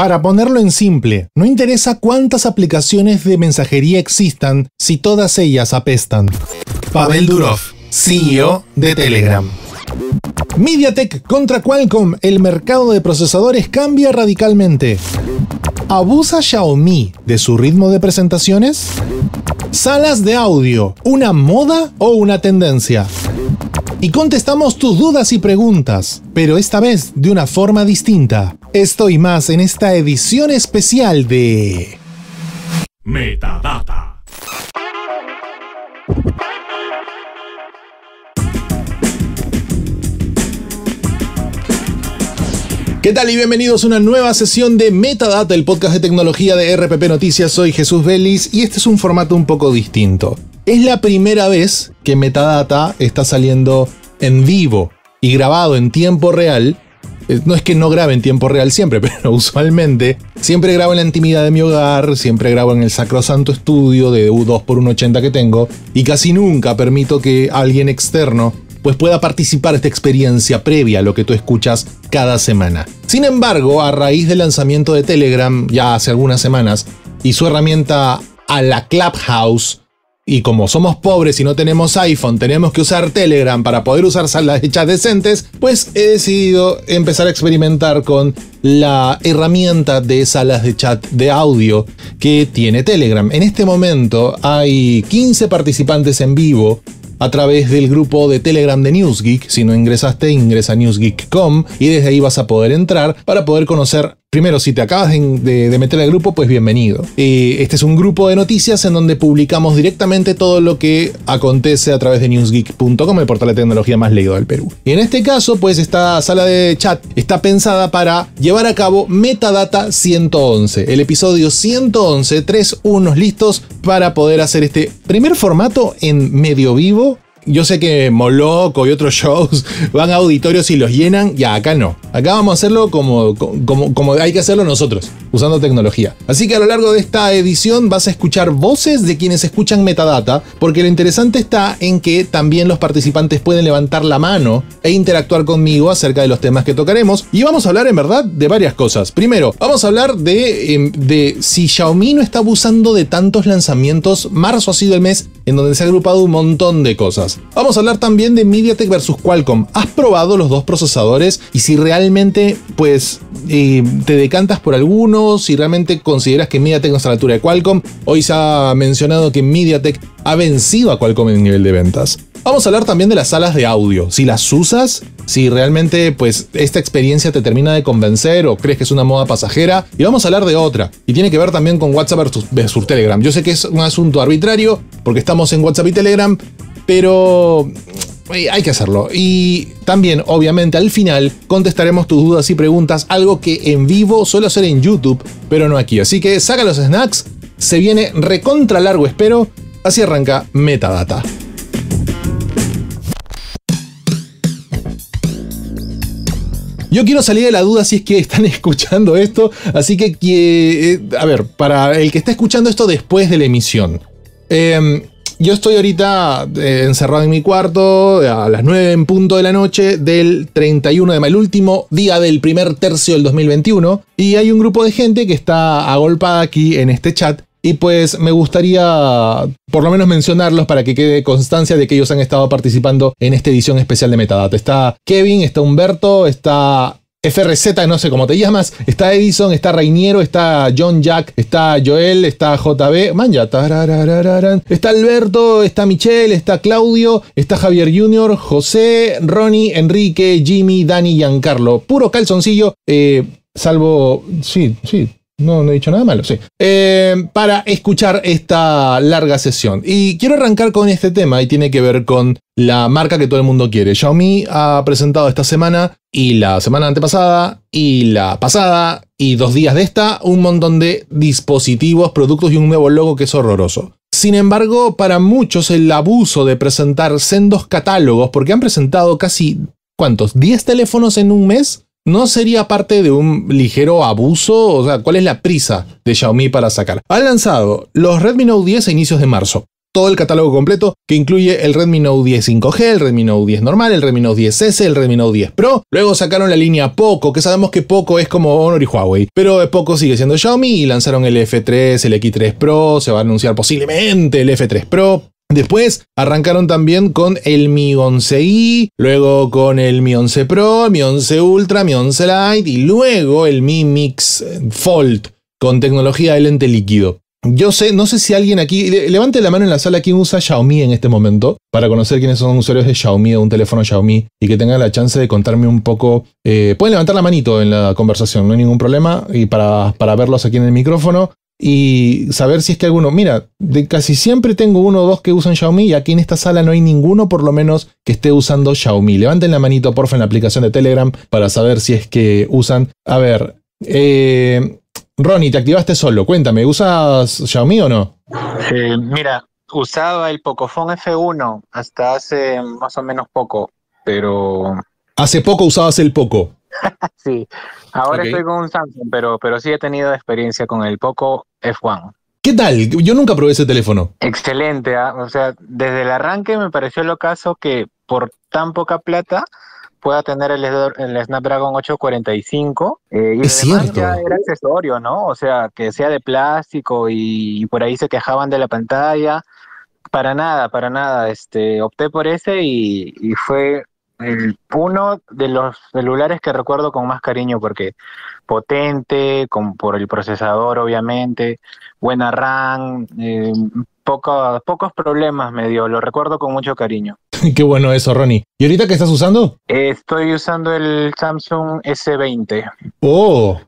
Para ponerlo en simple, no interesa cuántas aplicaciones de mensajería existan si todas ellas apestan. Pavel Durov, CEO de Telegram. MediaTek contra Qualcomm, el mercado de procesadores cambia radicalmente. ¿Abusa Xiaomi de su ritmo de presentaciones? Salas de audio, ¿una moda o una tendencia? Y contestamos tus dudas y preguntas, pero esta vez de una forma distinta. Esto y más en esta edición especial de Metadata. ¿Qué tal y bienvenidos a una nueva sesión de Metadata, el podcast de tecnología de RPP Noticias? Soy Jesús Vélez y este es un formato un poco distinto. Es la primera vez que Metadata está saliendo en vivo y grabado en tiempo real eh, no es que no grabe en tiempo real siempre, pero usualmente siempre grabo en la intimidad de mi hogar, siempre grabo en el sacrosanto estudio de U2x180 que tengo y casi nunca permito que alguien externo pues pueda participar de esta experiencia previa a lo que tú escuchas cada semana. Sin embargo, a raíz del lanzamiento de Telegram ya hace algunas semanas y su herramienta a la Clubhouse, y como somos pobres y no tenemos iPhone, tenemos que usar Telegram para poder usar salas de chat decentes, pues he decidido empezar a experimentar con la herramienta de salas de chat de audio que tiene Telegram. En este momento hay 15 participantes en vivo a través del grupo de Telegram de Newsgeek. Si no ingresaste, ingresa a newsgeek.com y desde ahí vas a poder entrar para poder conocer Primero, si te acabas de, meter al grupo, pues bienvenido. este es un grupo de noticias en donde publicamos directamente todo lo que acontece a través de newsgeek.com, el portal de tecnología más leído del Perú. Y en este caso, pues esta sala de chat está pensada para llevar a cabo Metadata 111, el episodio 111, tres unos listos para poder hacer este primer formato en medio vivo yo sé que Moloco y otros shows van a auditorios y los llenan, y acá no. Acá vamos a hacerlo como, como, hay que hacerlo nosotros, usando tecnología. Así que a lo largo de esta edición vas a escuchar voces de quienes escuchan metadata, porque lo interesante está en que también los participantes pueden levantar la mano e interactuar conmigo acerca de los temas que tocaremos. Y vamos a hablar en verdad de varias cosas. Primero, vamos a hablar de, em, de si Xiaomi no está abusando de tantos lanzamientos. Marzo ha sido el mes en donde se ha agrupado un montón de cosas. Vamos a hablar también de MediaTek versus Qualcomm. ¿Has probado los dos procesadores? Y si realmente, pues, eh, te decantas por alguno, si realmente consideras que MediaTek no está a la altura de Qualcomm, hoy se ha mencionado que MediaTek ha vencido a Qualcomm en nivel de ventas. Vamos a hablar también de las salas de audio. Si las usas, si realmente pues esta experiencia te termina de convencer o crees que es una moda pasajera. Y vamos a hablar de otra. Y tiene que ver también con WhatsApp versus, versus Telegram. Yo sé que es un asunto arbitrario porque estamos en WhatsApp y Telegram, pero eh, hay que hacerlo. Y también, obviamente, al final contestaremos tus dudas y preguntas, algo que en vivo suelo hacer en YouTube, pero no aquí. Así que saca los snacks, se viene recontra largo, espero. Así arranca Metadata. Yo quiero salir de la duda si es que están escuchando esto, así que, eh, a ver, para el que está escuchando esto después de la emisión, eh, yo estoy ahorita eh, encerrado en mi cuarto a las 9 en punto de la noche del 31 de mayo, el último día del primer tercio del 2021. Y hay un grupo de gente que está agolpada aquí en este chat y pues me gustaría por lo menos mencionarlos para que quede constancia de que ellos han estado participando en esta edición especial de Metadata. Está Kevin, está Humberto, está FRZ, no sé cómo te llamas, está Edison, está Reiniero, está John Jack, está Joel, está JB, ya está Alberto, está Michelle, está Claudio, está Javier Junior, José, Ronnie, Enrique, Jimmy, Dani, Giancarlo. Puro calzoncillo, eh, salvo, sí, sí, no, no he dicho nada malo, sí. Eh, para escuchar esta larga sesión. Y quiero arrancar con este tema y tiene que ver con la marca que todo el mundo quiere. Xiaomi ha presentado esta semana y la semana antepasada y la pasada y dos días de esta un montón de dispositivos, productos y un nuevo logo que es horroroso. Sin embargo, para muchos el abuso de presentar sendos catálogos, porque han presentado casi, ¿cuántos? ¿10 teléfonos en un mes? ¿No sería parte de un ligero abuso? O sea, ¿cuál es la prisa de Xiaomi para sacar? Han lanzado los Redmi Note 10 a inicios de marzo. Todo el catálogo completo que incluye el Redmi Note 10 5G, el Redmi Note 10 normal, el Redmi Note 10S, el Redmi Note 10 Pro. Luego sacaron la línea Poco, que sabemos que Poco es como Honor y Huawei, pero Poco sigue siendo Xiaomi y lanzaron el F3, el X3 Pro, se va a anunciar posiblemente el F3 Pro. Después arrancaron también con el Mi 11i, luego con el Mi 11 Pro, Mi 11 Ultra, Mi 11 Lite y luego el Mi Mix Fold con tecnología de lente líquido. Yo sé, no sé si alguien aquí, levante la mano en la sala quien usa Xiaomi en este momento para conocer quiénes son usuarios de Xiaomi, de un teléfono Xiaomi y que tengan la chance de contarme un poco. Eh, pueden levantar la manito en la conversación, no hay ningún problema y para, para verlos aquí en el micrófono y saber si es que alguno, mira, de casi siempre tengo uno o dos que usan Xiaomi y aquí en esta sala no hay ninguno por lo menos que esté usando Xiaomi. Levanten la manito porfa en la aplicación de Telegram para saber si es que usan. A ver, eh, Ronnie, te activaste solo, cuéntame, ¿usas Xiaomi o no? mira, usaba el pocofon F1 hasta hace más o menos poco, pero... Hace poco usabas el Poco. sí, ahora estoy con un Samsung, pero, pero sí he tenido experiencia con el Poco F1. ¿Qué tal? Yo nunca probé ese teléfono. Excelente, ah, o sea, desde el arranque me pareció lo caso que por tan poca plata pueda tener el, Snapdragon 845. Eh, y es cierto. era accesorio, ¿no? O sea, que sea de plástico y, por ahí se quejaban de la pantalla. Para nada, para nada. Este, opté por ese y fue uno de los celulares que recuerdo con más cariño porque potente, con, por el procesador obviamente, buena RAM, eh, pocos problemas me dio, lo recuerdo con mucho cariño. Qué bueno eso, Ronnie. ¿Y ahorita qué estás usando? estoy usando el Samsung S20. Oh,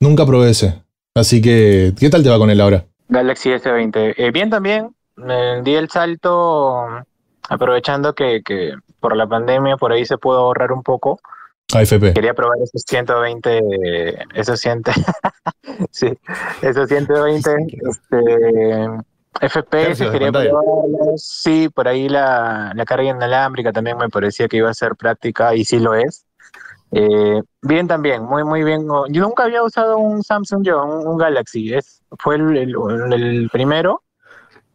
nunca probé ese. Así que, ¿qué tal te va con él ahora? Galaxy S20. Eh, bien también, di el salto aprovechando que, por la pandemia por ahí se pudo ahorrar un poco. Quería probar esos 120, esos 100, sí, esos 120 este, FPS, quería probarlos. Sí, por ahí la, carga inalámbrica también me parecía que iba a ser práctica y sí lo es. Eh, bien también, muy muy bien. Oh, yo nunca había usado un Samsung yo, un, Galaxy, fue el primero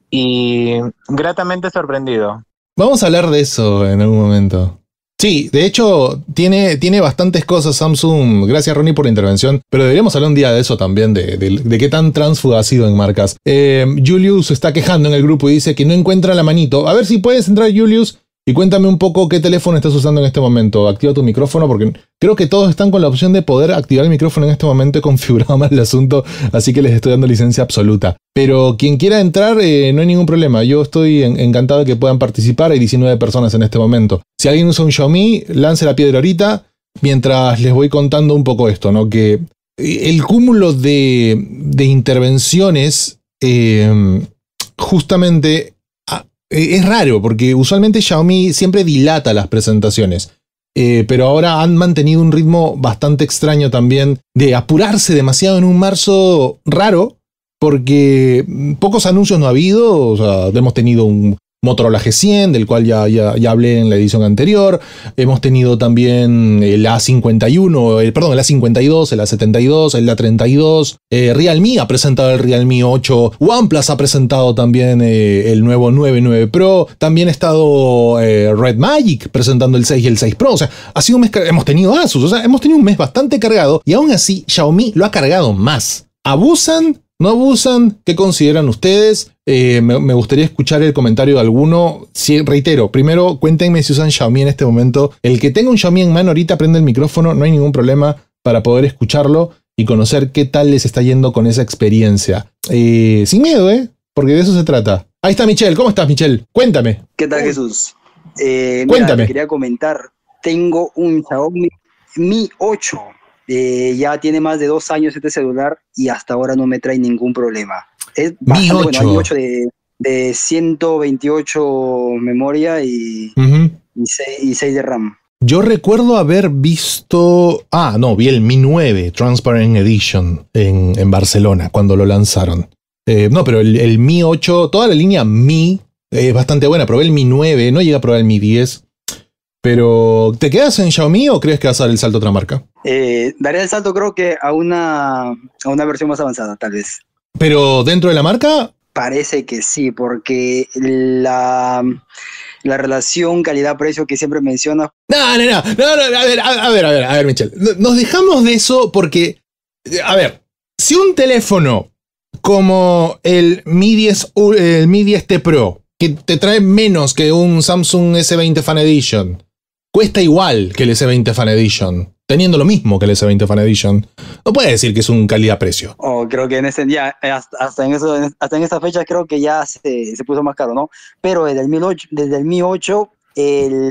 y gratamente sorprendido. Vamos a hablar de eso en algún momento. Sí, de hecho, tiene, tiene bastantes cosas Samsung. Gracias, Ronnie, por la intervención. Pero deberíamos hablar un día de eso también, de, qué tan transfuga ha sido en marcas. Eh, Julius está quejando en el grupo y dice que no encuentra la manito. A ver si puedes entrar, Julius. Y cuéntame un poco qué teléfono estás usando en este momento. Activa tu micrófono porque creo que todos están con la opción de poder activar el micrófono en este momento. He configurado mal el asunto, así que les estoy dando licencia absoluta. Pero quien quiera entrar, eh, no hay ningún problema. Yo estoy encantado de que puedan participar. Hay 19 personas en este momento. Si alguien usa un Xiaomi, lance la piedra ahorita mientras les voy contando un poco esto, ¿no? Que eh, el cúmulo de, intervenciones eh, justamente eh, es raro, porque usualmente Xiaomi siempre dilata las presentaciones. Eh, pero ahora han mantenido un ritmo bastante extraño también de apurarse demasiado en un marzo raro, porque pocos anuncios no ha habido, o sea, hemos tenido un Motorola G100, del cual ya, ya, hablé en la edición anterior. Hemos tenido también el A51, el, perdón, el A52, el A72, el A32. Eh, Realme ha presentado el Realme 8. OnePlus ha presentado también eh, el nuevo 99 Pro. También ha estado eh, Red Magic presentando el 6 y el 6 Pro. O sea, ha sido un mes, hemos tenido Asus, o sea, hemos tenido un mes bastante cargado y aún así Xiaomi lo ha cargado más. Abusan no abusan? ¿Qué consideran ustedes? Eh, me, gustaría escuchar el comentario de alguno. Si, reitero, primero cuéntenme si usan Xiaomi en este momento. El que tenga un Xiaomi en mano ahorita prende el micrófono, no hay ningún problema para poder escucharlo y conocer qué tal les está yendo con esa experiencia. Eh, sin miedo, ¿eh? Porque de eso se trata. Ahí está Michelle, ¿cómo estás Michelle? Cuéntame. ¿Qué tal Jesús? Eh, Cuéntame. quería comentar, tengo un Xiaomi Mi 8 eh, ya tiene más de dos años este celular y hasta ahora no me trae ningún problema. Es bastante, Mi 8. de, 128 memoria y, y, 6, de RAM. Yo recuerdo haber visto, ah, no, vi el Mi 9 Transparent Edition en, Barcelona cuando lo lanzaron. Eh, no, pero el, el Mi 8, toda la línea Mi es bastante buena. Probé el Mi 9, no llegué a probar el Mi 10, pero, ¿te quedas en Xiaomi o crees que vas a dar el salto a otra marca? Eh, Daría el salto, creo que a una, a una versión más avanzada, tal vez. ¿Pero dentro de la marca? Parece que sí, porque la, relación calidad-precio que siempre mencionas. No, no, no, no, a ver, a, ver, a ver, a ver, Michelle. Nos dejamos de eso porque, a ver, si un teléfono como el Mi 10, el Mi 10T Pro, que te trae menos que un Samsung S20 Fan Edition, cuesta igual que el S20 Fan Edition, teniendo lo mismo que el S20 Fan Edition. No puede decir que es un calidad-precio. Oh, creo que en ese día, eh, hasta, en esa fecha creo que ya se, puso más caro, ¿no? Pero desde el 2008, desde el Mi 8,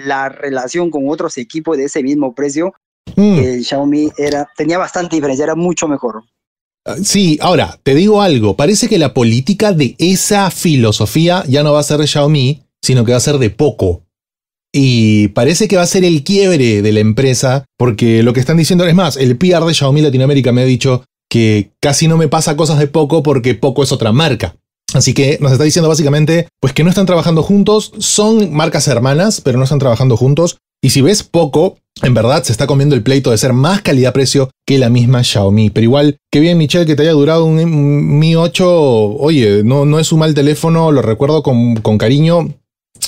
la relación con otros equipos de ese mismo precio, mm. el Xiaomi era, tenía bastante diferencia, era mucho mejor. Ah, sí, ahora, te digo algo, parece que la política de esa filosofía ya no va a ser de Xiaomi, sino que va a ser de poco. Y parece que va a ser el quiebre de la empresa, porque lo que están diciendo es más, el PR de Xiaomi Latinoamérica me ha dicho que casi no me pasa cosas de poco porque poco es otra marca. Así que nos está diciendo básicamente, pues que no están trabajando juntos, son marcas hermanas, pero no están trabajando juntos. Y si ves poco, en verdad se está comiendo el pleito de ser más calidad-precio que la misma Xiaomi. Pero igual, qué bien Michelle que te haya durado un Mi 8, oye, no, no es un mal teléfono, lo recuerdo con, con cariño.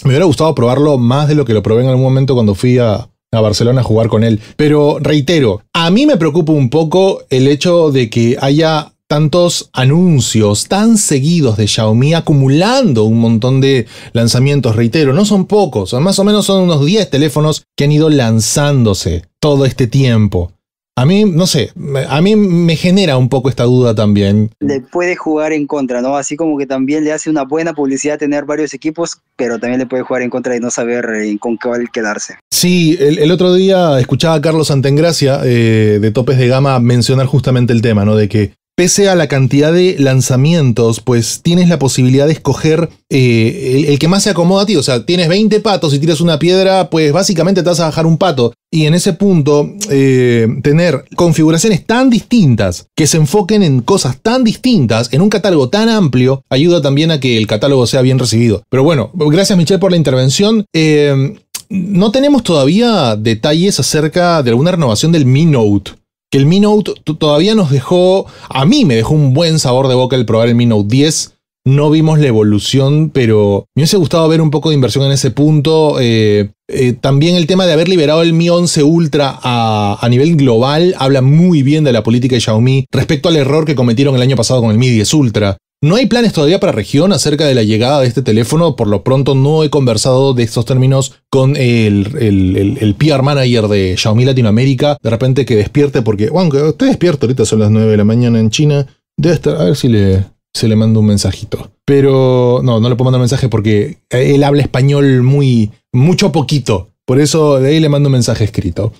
Me hubiera gustado probarlo más de lo que lo probé en algún momento cuando fui a, Barcelona a jugar con él. Pero reitero, a mí me preocupa un poco el hecho de que haya tantos anuncios tan seguidos de Xiaomi acumulando un montón de lanzamientos, reitero, no son pocos, más o menos son unos 10 teléfonos que han ido lanzándose todo este tiempo. A mí, no sé, a mí me genera un poco esta duda también. Le puede jugar en contra, ¿no? Así como que también le hace una buena publicidad tener varios equipos, pero también le puede jugar en contra y no saber eh, con cuál quedarse. Sí, el, otro día escuchaba a Carlos Santengracia eh, de Topes de Gama mencionar justamente el tema, ¿no? De que pese a la cantidad de lanzamientos, pues tienes la posibilidad de escoger eh, el, que más se acomoda a ti. O sea, tienes 20 patos y tiras una piedra, pues básicamente te vas a bajar un pato. Y en ese punto, eh, tener configuraciones tan distintas, que se enfoquen en cosas tan distintas, en un catálogo tan amplio, ayuda también a que el catálogo sea bien recibido. Pero bueno, gracias Michelle por la intervención. Eh, no tenemos todavía detalles acerca de alguna renovación del Mi Note que el Mi Note todavía nos dejó, a mí me dejó un buen sabor de boca el probar el Mi Note 10. No vimos la evolución, pero me hubiese gustado ver un poco de inversión en ese punto. Eh, eh, también el tema de haber liberado el Mi 11 Ultra a, a, nivel global habla muy bien de la política de Xiaomi respecto al error que cometieron el año pasado con el Mi 10 Ultra, no hay planes todavía para región acerca de la llegada de este teléfono. Por lo pronto no he conversado de estos términos con el, el, PR manager de Xiaomi Latinoamérica. De repente que despierte porque, bueno, que despierto, ahorita son las 9 de la mañana en China. Debe estar, a ver si le, se le mando un mensajito. Pero no, no le puedo mandar mensaje porque él habla español muy, mucho poquito. Por eso de ahí le mando un mensaje escrito.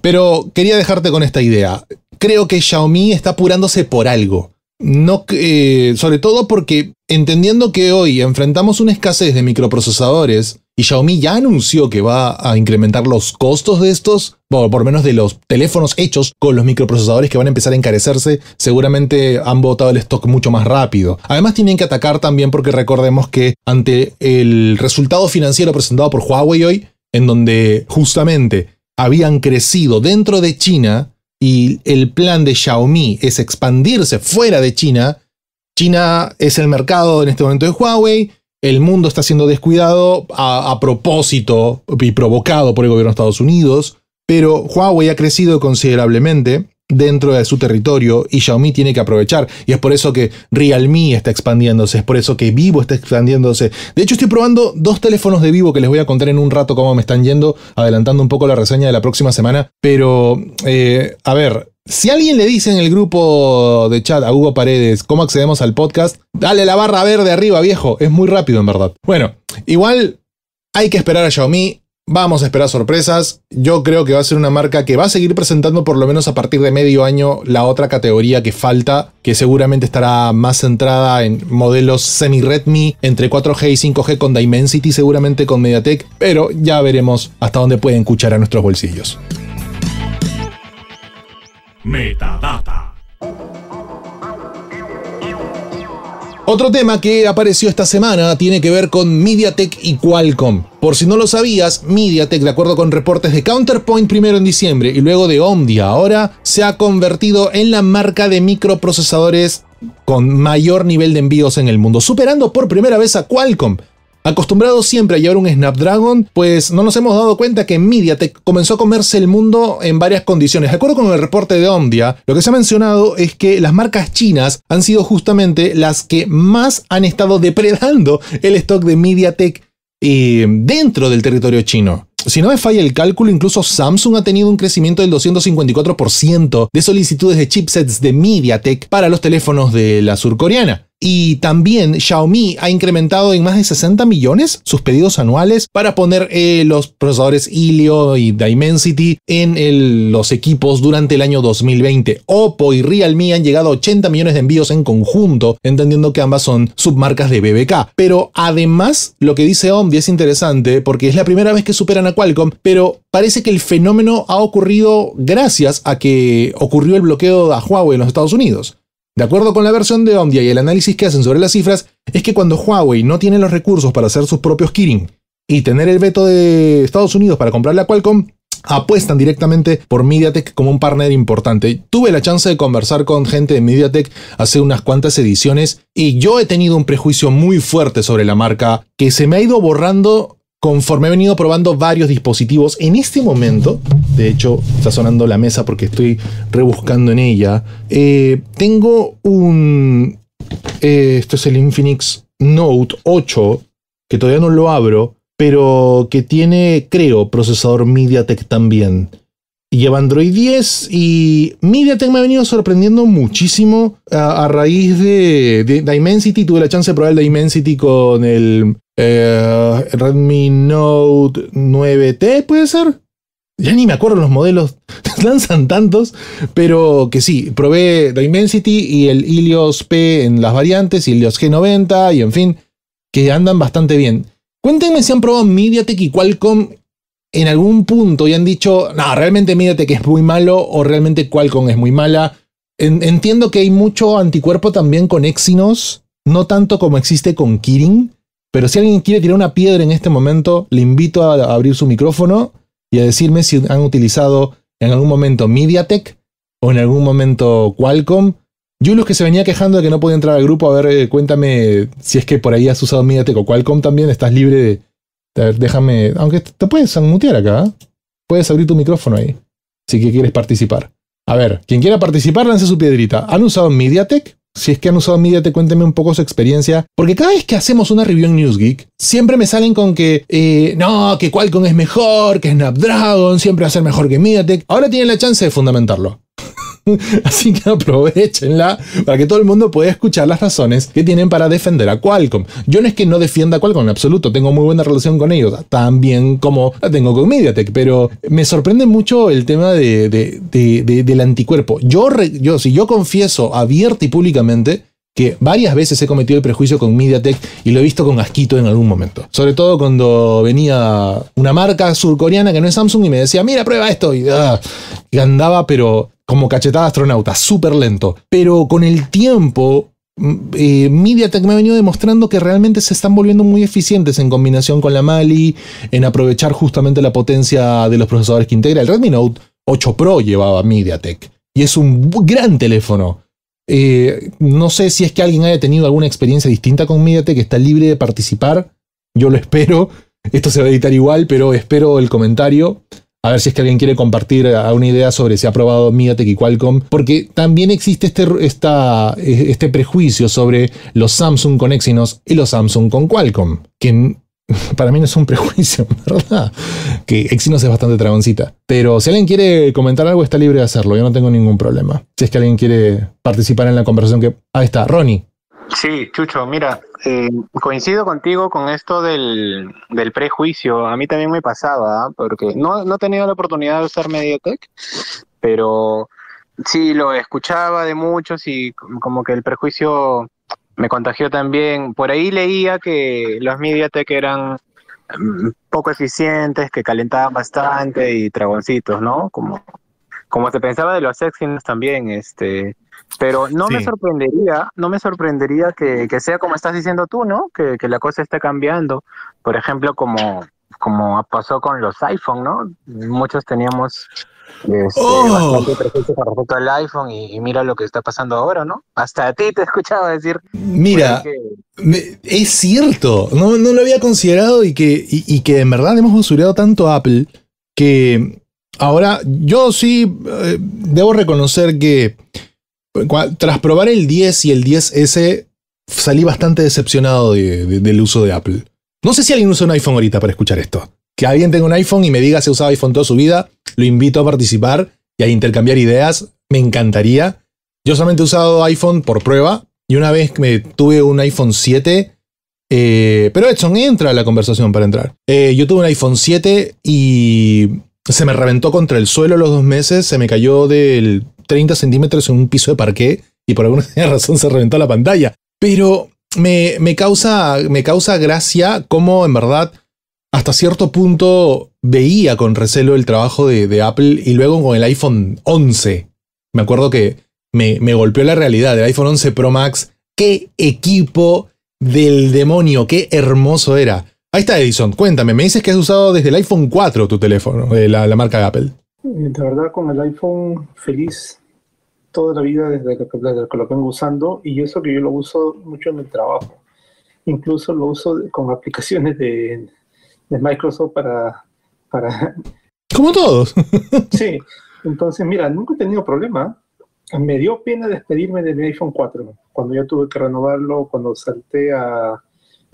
Pero quería dejarte con esta idea. Creo que Xiaomi está apurándose por algo no, eh, sobre todo porque entendiendo que hoy enfrentamos una escasez de microprocesadores y Xiaomi ya anunció que va a incrementar los costos de estos, bueno, por menos de los teléfonos hechos con los microprocesadores que van a empezar a encarecerse, seguramente han botado el stock mucho más rápido. Además tienen que atacar también porque recordemos que ante el resultado financiero presentado por Huawei hoy, en donde justamente habían crecido dentro de China, y el plan de Xiaomi es expandirse fuera de China, China es el mercado en este momento de Huawei, el mundo está siendo descuidado a, propósito y provocado por el gobierno de Estados Unidos, pero Huawei ha crecido considerablemente dentro de su territorio y Xiaomi tiene que aprovechar. Y es por eso que Realme está expandiéndose, es por eso que Vivo está expandiéndose. De hecho, estoy probando dos teléfonos de Vivo que les voy a contar en un rato cómo me están yendo, adelantando un poco la reseña de la próxima semana. Pero, eh, a ver, si alguien le dice en el grupo de chat a Hugo Paredes cómo accedemos al podcast, dale la barra verde arriba, viejo. Es muy rápido, en verdad. Bueno, igual hay que esperar a Xiaomi. Vamos a esperar sorpresas. Yo creo que va a ser una marca que va a seguir presentando por lo menos a partir de medio año la otra categoría que falta, que seguramente estará más centrada en modelos semi-Redmi entre 4G y 5G con Dimensity, seguramente con MediaTek, pero ya veremos hasta dónde pueden cuchar a nuestros bolsillos. Metadata. Otro tema que apareció esta semana tiene que ver con MediaTek y Qualcomm. Por si no lo sabías, MediaTek, de acuerdo con reportes de Counterpoint primero en diciembre y luego de Omdia ahora, se ha convertido en la marca de microprocesadores con mayor nivel de envíos en el mundo, superando por primera vez a Qualcomm, Acostumbrados siempre a llevar un Snapdragon, pues no nos hemos dado cuenta que MediaTek comenzó a comerse el mundo en varias condiciones. De acuerdo con el reporte de Ondia, lo que se ha mencionado es que las marcas chinas han sido justamente las que más han estado depredando el stock de MediaTek eh, dentro del territorio chino. Si no me falla el cálculo, incluso Samsung ha tenido un crecimiento del 254% de solicitudes de chipsets de MediaTek para los teléfonos de la surcoreana. Y también Xiaomi ha incrementado en más de 60 millones sus pedidos anuales para poner eh, los procesadores Helio y Dimensity en los equipos durante el año 2020. Oppo y Realme han llegado a 80 millones de envíos en conjunto, entendiendo que ambas son submarcas de BBK. Pero además, lo que dice Ombi es interesante porque es la primera vez que superan a Qualcomm, pero parece que el fenómeno ha ocurrido gracias a que ocurrió el bloqueo de Huawei en los Estados Unidos. De acuerdo con la versión de ondia y el análisis que hacen sobre las cifras, es que cuando Huawei no tiene los recursos para hacer sus propios Kirin y tener el veto de Estados Unidos para comprar la Qualcomm, apuestan directamente por MediaTek como un partner importante. Tuve la chance de conversar con gente de MediaTek hace unas cuantas ediciones y yo he tenido un prejuicio muy fuerte sobre la marca que se me ha ido borrando conforme he venido probando varios dispositivos, en este momento, de hecho está sonando la mesa porque estoy rebuscando en ella, eh, tengo un... Eh, esto es el Infinix Note 8, que todavía no lo abro, pero que tiene, creo, procesador MediaTek también. Y lleva Android 10 y MediaTek me ha venido sorprendiendo muchísimo a, raíz de, de, Dimensity. Tuve la chance de probar el Dimensity con el eh, Redmi Note 9T, ¿puede ser? Ya ni me acuerdo los modelos, lanzan tantos, pero que sí, probé la Immensity y el Ilios P en las variantes, y Helios G90 y en fin, que andan bastante bien. Cuéntenme si han probado MediaTek y Qualcomm en algún punto y han dicho, no, realmente MediaTek es muy malo o realmente Qualcomm es muy mala. entiendo que hay mucho anticuerpo también con Exynos, no tanto como existe con Kirin pero si alguien quiere tirar una piedra en este momento, le invito a abrir su micrófono y a decirme si han utilizado en algún momento MediaTek o en algún momento Qualcomm. Yo los que se venía quejando de que no podía entrar al grupo, a ver, eh, cuéntame si es que por ahí has usado MediaTek o Qualcomm también, estás libre de... déjame, aunque te puedes mutear acá, ¿eh? puedes abrir tu micrófono ahí, si quieres participar. A ver, quien quiera participar, lance su piedrita. ¿Han usado MediaTek? Si es que han usado Mediatek, cuéntenme un poco su experiencia. Porque cada vez que hacemos una review en Newsgeek, siempre me salen con que eh, no, que Qualcomm es mejor, que Snapdragon siempre va a ser mejor que Mediatek. Ahora tienen la chance de fundamentarlo. Así que aprovechenla para que todo el mundo pueda escuchar las razones que tienen para defender a Qualcomm. Yo no es que no defienda a Qualcomm en absoluto, tengo muy buena relación con ellos, también como la tengo con MediaTek, pero me sorprende mucho el tema del anticuerpo. Yo, si yo confieso abierta y públicamente, que varias veces he cometido el prejuicio con MediaTek y lo he visto con asquito en algún momento. Sobre todo cuando venía una marca surcoreana que no es Samsung y me decía, mira, prueba esto. y ah, andaba, pero como cachetada astronauta, súper lento. Pero con el tiempo, mm, eh, MediaTek me ha venido demostrando que realmente se están volviendo muy eficientes en combinación con la Mali, en aprovechar justamente la potencia de los procesadores que integra. El Redmi Note 8 Pro llevaba MediaTek y es un gran teléfono. Eh, no sé si es que alguien haya tenido alguna experiencia distinta con MediaTek, está libre de participar. Yo lo espero. Esto se va a editar igual, pero espero el comentario a ver si es que alguien quiere compartir alguna eh, idea sobre si ha probado MediaTek y Qualcomm, porque también existe este, eh, este prejuicio sobre los Samsung con Exynos y los Samsung con Qualcomm, que para mí no es un prejuicio, ¿verdad? Que Exynos es bastante dragoncita. Pero si alguien quiere comentar algo, está libre de hacerlo, yo no tengo ningún problema. Si es que alguien quiere participar en la conversación que... Ahí está, Ronnie. Sí, Chucho, mira, eh, coincido contigo con esto del, del, prejuicio. A mí también me pasaba, ¿ah? porque no, no he tenido la oportunidad de usar Mediatek, pero sí lo escuchaba de muchos y como que el prejuicio me contagió también. Por ahí leía que los Mediatek eran mm, poco eficientes, que calentaban bastante y tragoncitos, ¿no? Como, como se pensaba de los sexy también, este, pero no me sorprendería, no me sorprendería que, sea como estás diciendo tú, ¿no? Que, la cosa está cambiando. Por ejemplo, como, como pasó con los iPhone, ¿no? Muchos teníamos este, oh. bastante prejuicios respecto al iPhone y, mira lo que está pasando ahora, ¿no? Hasta a ti te he escuchado decir. Mira, es cierto, no, lo había considerado y que, y, que en verdad hemos basurado tanto Apple que ahora yo sí eh, debo reconocer que tras probar el 10 y el 10S, salí bastante decepcionado del uso de Apple. No sé si alguien usa un iPhone ahorita para escuchar esto. Que alguien tenga un iPhone y me diga si ha usado iPhone toda su vida, lo invito a participar y a intercambiar ideas. Me encantaría. Yo solamente he usado iPhone por prueba y una vez me tuve un iPhone 7. Eh, pero Edson entra a la conversación para entrar. Eh, yo tuve un iPhone 7 y se me reventó contra el suelo los dos meses, se me cayó del 30 centímetros en un piso de parqué y por alguna razón se reventó la pantalla. Pero me, causa, me causa gracia cómo en verdad hasta cierto punto veía con recelo el trabajo de, Apple y luego con el iPhone 11. Me acuerdo que me, golpeó la realidad del iPhone 11 Pro Max. ¡Qué equipo del demonio! ¡Qué hermoso era! Ahí está Edison, cuéntame, me dices que has usado desde el iPhone 4 tu teléfono, eh, la, la marca de Apple. Eh, de verdad con el iPhone feliz toda la vida desde que, lo vengo usando y eso que yo lo uso mucho en el trabajo. Incluso lo uso con aplicaciones de, Microsoft para, Como todos. sí, entonces mira, nunca he tenido problema. Me dio pena despedirme de mi iPhone 4 cuando yo tuve que renovarlo, cuando salté a...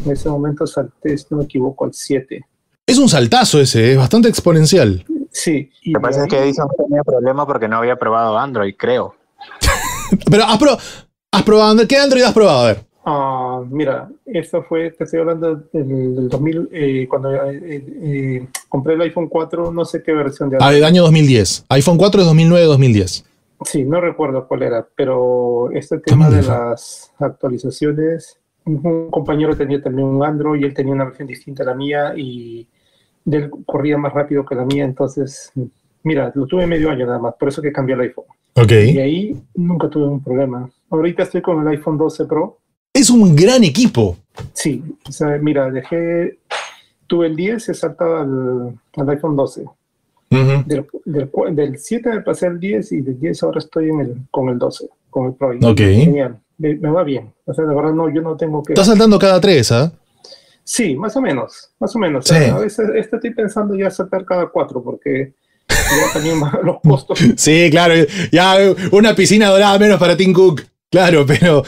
En ese momento salté, si no me equivoco, al 7. Es un saltazo ese, es bastante exponencial. Sí. me parece que Edison tenía problemas porque no había probado Android, creo. Pero has, has probado Android. ¿Qué Android has probado? A ver. Ah, mira, esto fue, te estoy hablando del, 2000, eh, cuando eh, eh, eh, compré el iPhone 4, no sé qué versión de... Android. Ah, del año 2010. iPhone 4 es 2009-2010. Sí, no recuerdo cuál era, pero este tema de las actualizaciones, un compañero tenía también un Android y él tenía una versión distinta a la mía y él corría más rápido que la mía, entonces, mira, lo tuve medio año nada más, por eso que cambié el iPhone. Okay. Y ahí nunca tuve un problema. Ahorita estoy con el iPhone 12 Pro. Es un gran equipo. Sí, mira, dejé, tuve el 10 y saltaba al, al iPhone 12. del, del, 7 me pasé al 10 y del 10 ahora estoy en el, con el 12, con el Pro. Ok. Genial, me, va bien. O sea, de verdad no, yo no tengo que... está saltando cada 3, ¿ah? Sí, más o menos, más o menos. Sí. A veces este estoy pensando ya sacar cada cuatro porque ya los costos. Sí, claro, ya una piscina dorada menos para Tim Cook. Claro, pero,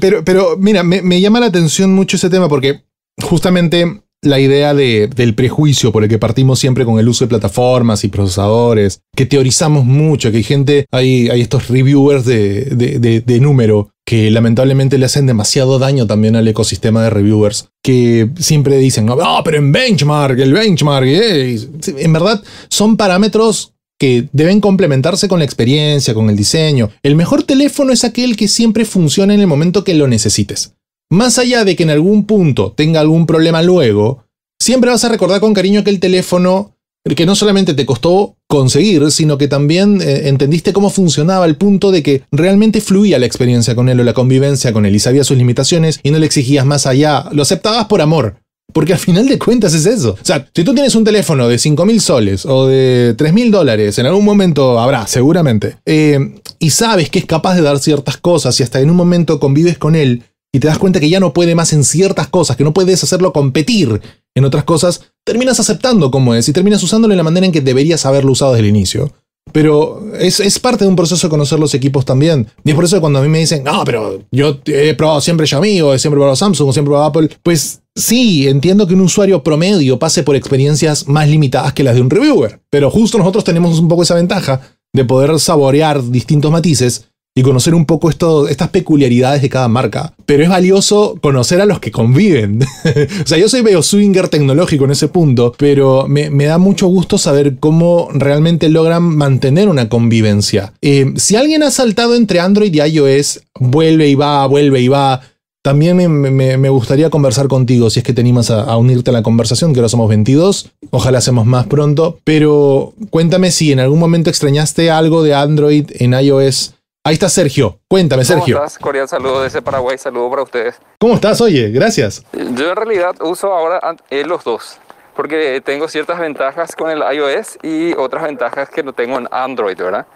pero, pero mira, me, llama la atención mucho ese tema porque justamente la idea de, del prejuicio por el que partimos siempre con el uso de plataformas y procesadores, que teorizamos mucho, que hay gente, hay, hay estos reviewers de, de, de número que lamentablemente le hacen demasiado daño también al ecosistema de reviewers que siempre dicen, no, pero en benchmark, el benchmark, en verdad son parámetros que deben complementarse con la experiencia, con el diseño. El mejor teléfono es aquel que siempre funciona en el momento que lo necesites. Más allá de que en algún punto tenga algún problema luego, siempre vas a recordar con cariño que el teléfono que no solamente te costó conseguir, sino que también eh, entendiste cómo funcionaba al punto de que realmente fluía la experiencia con él o la convivencia con él y sabías sus limitaciones y no le exigías más allá, lo aceptabas por amor. Porque al final de cuentas es eso. O sea, si tú tienes un teléfono de 5.000 mil soles o de 3.000 mil dólares, en algún momento habrá, seguramente, eh, y sabes que es capaz de dar ciertas cosas y hasta en un momento convives con él y te das cuenta que ya no puede más en ciertas cosas, que no puedes hacerlo competir en otras cosas, terminas aceptando cómo es y terminas usándolo en la manera en que deberías haberlo usado desde el inicio. Pero es, parte de un proceso de conocer los equipos también. Y es por eso que cuando a mí me dicen, no, pero yo he probado siempre Xiaomi, o siempre probado Samsung, o siempre probado Apple, pues sí, entiendo que un usuario promedio pase por experiencias más limitadas que las de un reviewer. Pero justo nosotros tenemos un poco esa ventaja de poder saborear distintos matices y conocer un poco estas peculiaridades de cada marca. Pero es valioso conocer a los que conviven. o sea, yo soy medio swinger tecnológico en ese punto, pero me, da mucho gusto saber cómo realmente logran mantener una convivencia. Eh, si alguien ha saltado entre Android y iOS, vuelve y va, vuelve y va. También me, gustaría conversar contigo si es que te animas a, a, unirte a la conversación, que ahora somos 22, ojalá hacemos más pronto, pero cuéntame si en algún momento extrañaste algo de Android en iOS Ahí está Sergio. Cuéntame, Sergio. ¿Cómo estás? Cordial saludo desde Paraguay. Saludo para ustedes. ¿Cómo estás? Oye, gracias. Yo en realidad uso ahora eh, los dos. Porque tengo ciertas ventajas con el iOS y otras ventajas que no tengo en Android, ¿verdad?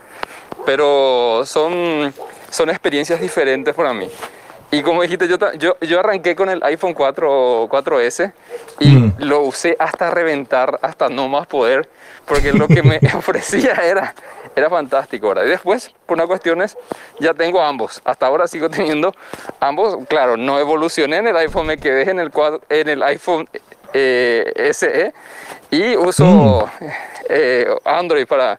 Pero son, son experiencias diferentes para mí. Y como dijiste, yo, yo, arranqué con el iPhone 4, s y mm. lo usé hasta reventar, hasta no más poder, porque lo que me ofrecía era era fantástico, ahora. Y después, por cuestión cuestiones, ya tengo ambos. Hasta ahora sigo teniendo ambos. Claro, no evolucioné en el iPhone, me quedé en el, cuadro, en el iPhone eh, SE y uso mm. eh, Android para...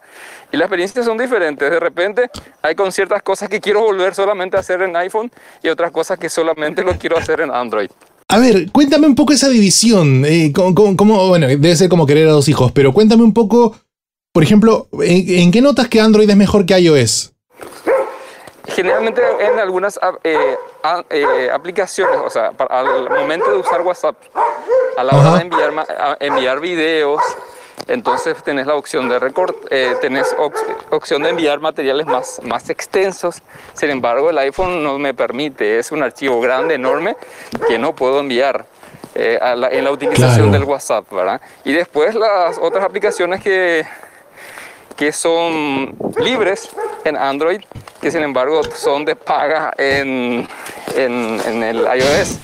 Y las experiencias son diferentes. De repente hay con ciertas cosas que quiero volver solamente a hacer en iPhone y otras cosas que solamente lo quiero hacer en Android. A ver, cuéntame un poco esa división. Eh, bueno, debe ser como querer a dos hijos, pero cuéntame un poco por ejemplo, ¿en, qué notas que Android es mejor que iOS? Generalmente en algunas ah, eh, ah, eh, aplicaciones, o sea, al momento de usar WhatsApp, a la hora de enviar, videos, entonces tenés la opción de record, eh, opción de enviar materiales más, más extensos. Sin embargo, el iPhone no me permite. Es un archivo grande, enorme, que no puedo enviar. en la utilización del WhatsApp, ¿verdad? Y después las otras aplicaciones que que son libres en Android, que sin embargo son de paga en, el iOS.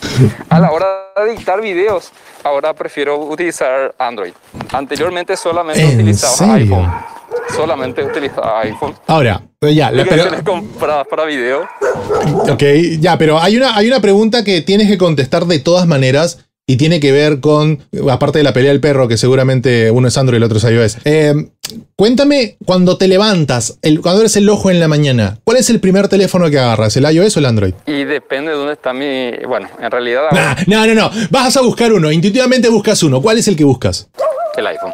A la hora de editar videos, ahora prefiero utilizar Android. Anteriormente solamente utilizaba iPhone. Solamente utilizaba iPhone. Ahora, pues ya, pero, compradas para video. Ok, ya, pero hay una, hay una pregunta que tienes que contestar de todas maneras y tiene que ver con, aparte de la pelea del perro, que seguramente uno es Android y el otro es iOS. Eh, cuéntame, cuando te levantas, cuando eres el ojo en la mañana, ¿cuál es el primer teléfono que agarras? ¿El iOS o el Android? Y depende de dónde está mi... Bueno, en realidad... Ah, no, no, no. Vas a buscar uno. Intuitivamente buscas uno. ¿Cuál es el que buscas? El iPhone.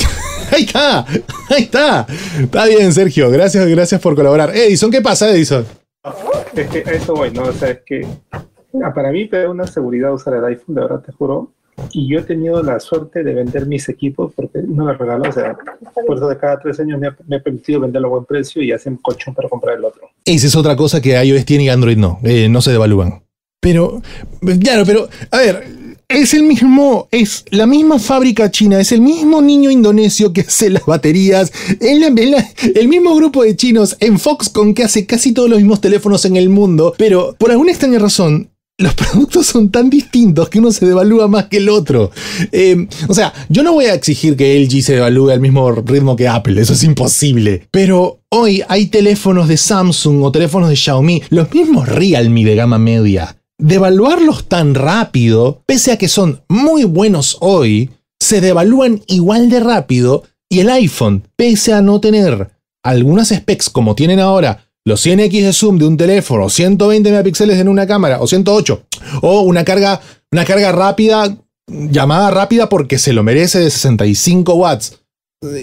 Ahí está, ahí está. Está bien, Sergio. Gracias, gracias por colaborar. Edison, ¿qué pasa, Edison? Es que eso, bueno, o sea, es que Ah, para mí te una seguridad usar el iPhone, de verdad te juro. Y yo he tenido la suerte de vender mis equipos porque no me regaló, o sea, por eso de cada tres años me ha, permitido venderlo a buen precio y hacen colchón para comprar el otro. Esa es otra cosa que iOS tiene y Android no, eh, no se devalúan. Pero, pues, claro, pero, a ver, es el mismo, es la misma fábrica china, es el mismo niño indonesio que hace las baterías, el, el, el, mismo grupo de chinos en Foxconn que hace casi todos los mismos teléfonos en el mundo, pero por alguna extraña razón, los productos son tan distintos que uno se devalúa más que el otro. Em, o sea, yo no voy a exigir que LG se devalúe al mismo ritmo que Apple, eso es imposible. Pero hoy hay teléfonos de Samsung o teléfonos de Xiaomi, los mismos Realme de gama media. Devaluarlos tan rápido, pese a que son muy buenos hoy, se devalúan igual de rápido y el iPhone, pese a no tener algunas specs como tienen ahora, los 100x de zoom de un teléfono, 120 megapíxeles en una cámara o 108 o una carga una carga rápida llamada rápida porque se lo merece de 65 watts.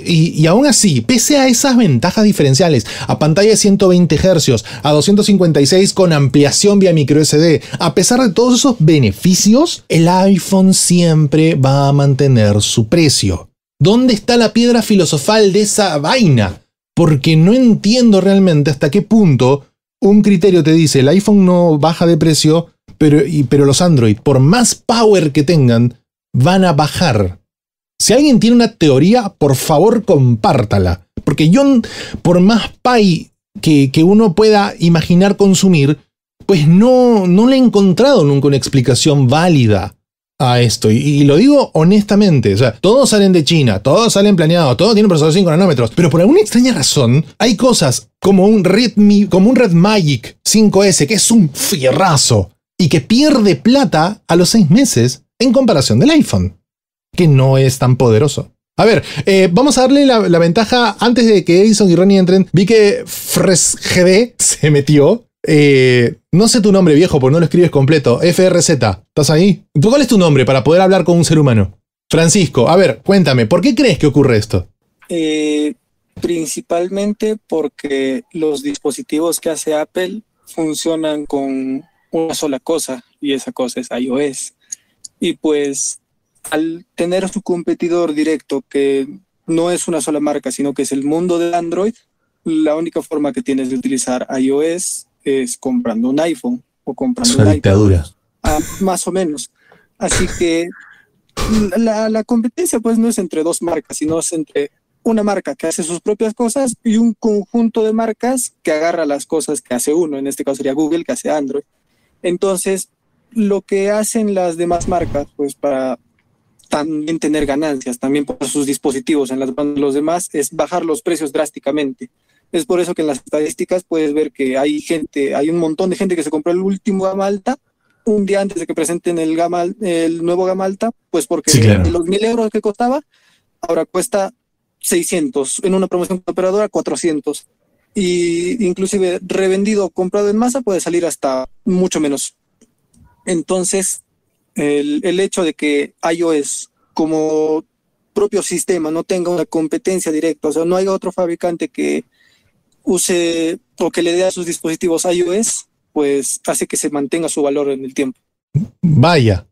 Y, y, aún así, pese a esas ventajas diferenciales, a pantalla de 120 Hz, a 256 con ampliación vía microSD, a pesar de todos esos beneficios, el iPhone siempre va a mantener su precio. ¿Dónde está la piedra filosofal de esa vaina? porque no entiendo realmente hasta qué punto un criterio te dice el iPhone no baja de precio, pero, pero los Android, por más power que tengan, van a bajar. Si alguien tiene una teoría, por favor compártala. Porque yo, por más pay que, uno pueda imaginar consumir, pues no, no le he encontrado nunca una explicación válida a esto. Y, lo digo honestamente, o sea, todos salen de China, todos salen planeados, todos tienen procesador nanómetros, pero por alguna extraña razón hay cosas como un redmi como un Red Magic 5S, que es un fierrazo, y que pierde plata a los seis meses en comparación del iPhone, que no es tan poderoso. A ver, eh, vamos a darle la, ventaja antes de que Edison y Ronnie entren. Vi que GD se metió eh, no sé tu nombre, viejo, porque no lo escribes completo. FRZ, ¿estás ahí? ¿Cuál es tu nombre para poder hablar con un ser humano? Francisco, a ver, cuéntame, ¿por qué crees que ocurre esto? Eh, principalmente porque los dispositivos que hace Apple funcionan con una sola cosa y esa cosa es iOS. Y pues al tener su competidor directo que no es una sola marca, sino que es el mundo de Android, la única forma que tienes de utilizar iOS es comprando un iPhone o comprando una un ah, más o menos. Así que la, competencia pues no es entre dos marcas, sino es entre una marca que hace sus propias cosas y un conjunto de marcas que agarra las cosas que hace uno, en este caso sería Google que hace Android. Entonces, lo que hacen las demás marcas pues para también tener ganancias, también por sus dispositivos en las manos de los demás, es bajar los precios drásticamente. Es por eso que en las estadísticas puedes ver que hay gente, hay un montón de gente que se compró el último gama alta un día antes de que presenten el gama, el nuevo gama alta, pues porque los mil euros que costaba, ahora cuesta 600, en una promoción operadora 400. Y inclusive revendido comprado en masa puede salir hasta mucho menos. Entonces, el, el hecho de que iOS como propio sistema no tenga una competencia directa, o sea, no haya otro fabricante que, use o que le dé a sus dispositivos iOS, pues hace que se mantenga su valor en el tiempo. Vaya.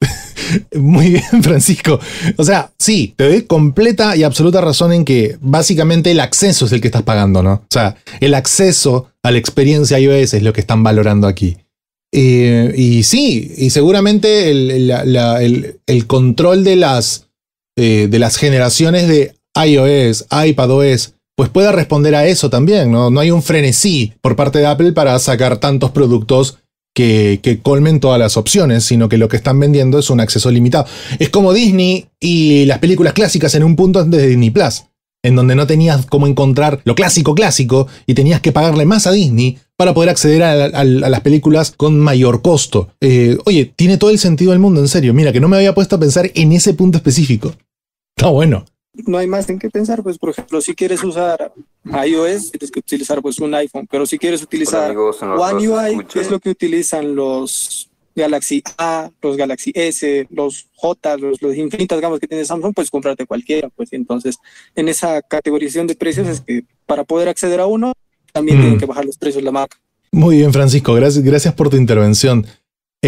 Muy bien, Francisco. O sea, sí, te doy completa y absoluta razón en que básicamente el acceso es el que estás pagando, ¿no? O sea, el acceso a la experiencia iOS es lo que están valorando aquí. Eh, y sí, y seguramente el, control de las, eh, de las generaciones de iOS, iPadOS, pues pueda responder a eso también, ¿no? No hay un frenesí por parte de Apple para sacar tantos productos que, colmen todas las opciones, sino que lo que están vendiendo es un acceso limitado. Es como Disney y las películas clásicas en un punto antes de Disney Plus, en donde no tenías cómo encontrar lo clásico clásico y tenías que pagarle más a Disney para poder acceder a, las películas con mayor costo. Eh, oye, tiene todo el sentido del mundo, en serio. Mira, que no me había puesto a pensar en ese punto específico. Está bueno no hay más en qué pensar, pues por ejemplo, si quieres usar iOS, tienes que utilizar pues un iPhone, pero si quieres utilizar One UI, que es lo que utilizan los Galaxy A, los Galaxy S, los J, los, infinitas gamas que tiene Samsung, pues comprarte cualquiera, pues entonces en esa categorización de precios es que para poder acceder a uno, también tienen mm. que bajar los precios de la marca. Muy bien, Francisco, gracias, gracias por tu intervención.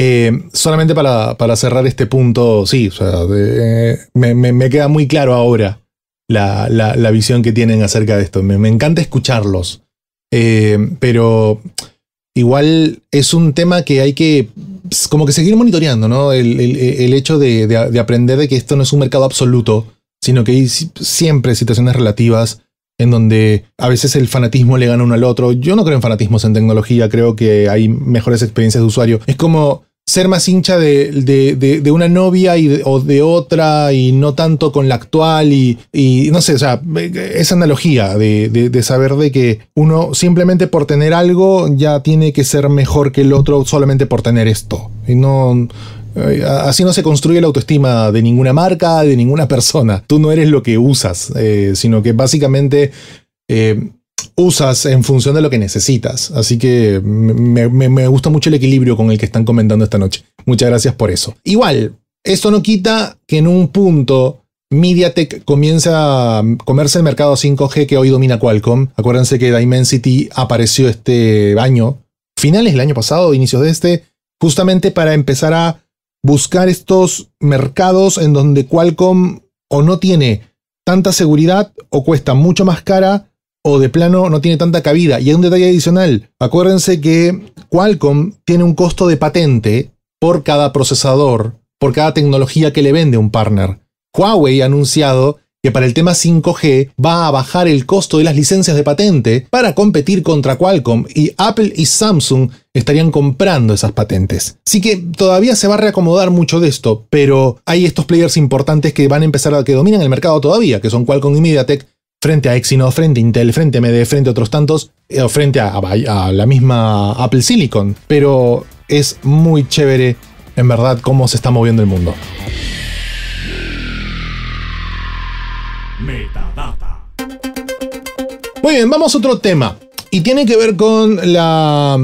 Eh, solamente para, cerrar este punto, sí, eh, me, queda muy claro ahora la, visión que tienen acerca de esto. Me, encanta escucharlos, eh, pero igual es un tema que hay que pues, como que seguir monitoreando, ¿no? El, hecho de, de, aprender de que esto no es un mercado absoluto, sino que hay siempre situaciones relativas en donde a veces el fanatismo le gana uno al otro. Yo no creo en fanatismos en tecnología, creo que hay mejores experiencias de usuario. Es como ser más hincha de, una novia y o de otra y no tanto con la actual y, y no sé, o sea, esa analogía de, saber de que uno simplemente por tener algo ya tiene que ser mejor que el otro solamente por tener esto. Y no... Eh, así no se construye la autoestima de ninguna marca, de ninguna persona. Tú no eres lo que usas, eh, sino que básicamente eh, usas en función de lo que necesitas. Así que me, gusta mucho el equilibrio con el que están comentando esta noche. Muchas gracias por eso. Igual, esto no quita que en un punto MediaTek comience a comerse el mercado 5G que hoy domina Qualcomm. Acuérdense que Dimensity apareció este año, finales del año pasado, inicios de este, justamente para empezar a buscar estos mercados en donde Qualcomm o no tiene tanta seguridad o cuesta mucho más cara o de plano no tiene tanta cabida. Y hay un detalle adicional. Acuérdense que Qualcomm tiene un costo de patente por cada procesador, por cada tecnología que le vende un partner. Huawei ha anunciado que para el tema 5G va a bajar el costo de las licencias de patente para competir contra Qualcomm y Apple y Samsung estarían comprando esas patentes. Así que todavía se va a reacomodar mucho de esto, pero hay estos players importantes que van a empezar a que dominan el mercado todavía, que son Qualcomm y MediaTek, frente a Exynos, frente a Intel, frente a AMD, frente a otros tantos, eh, frente a, la misma Apple Silicon. Pero es muy chévere, en verdad, cómo se está moviendo el mundo. Metadata. Muy bien, vamos a otro tema. Y tiene que ver con la.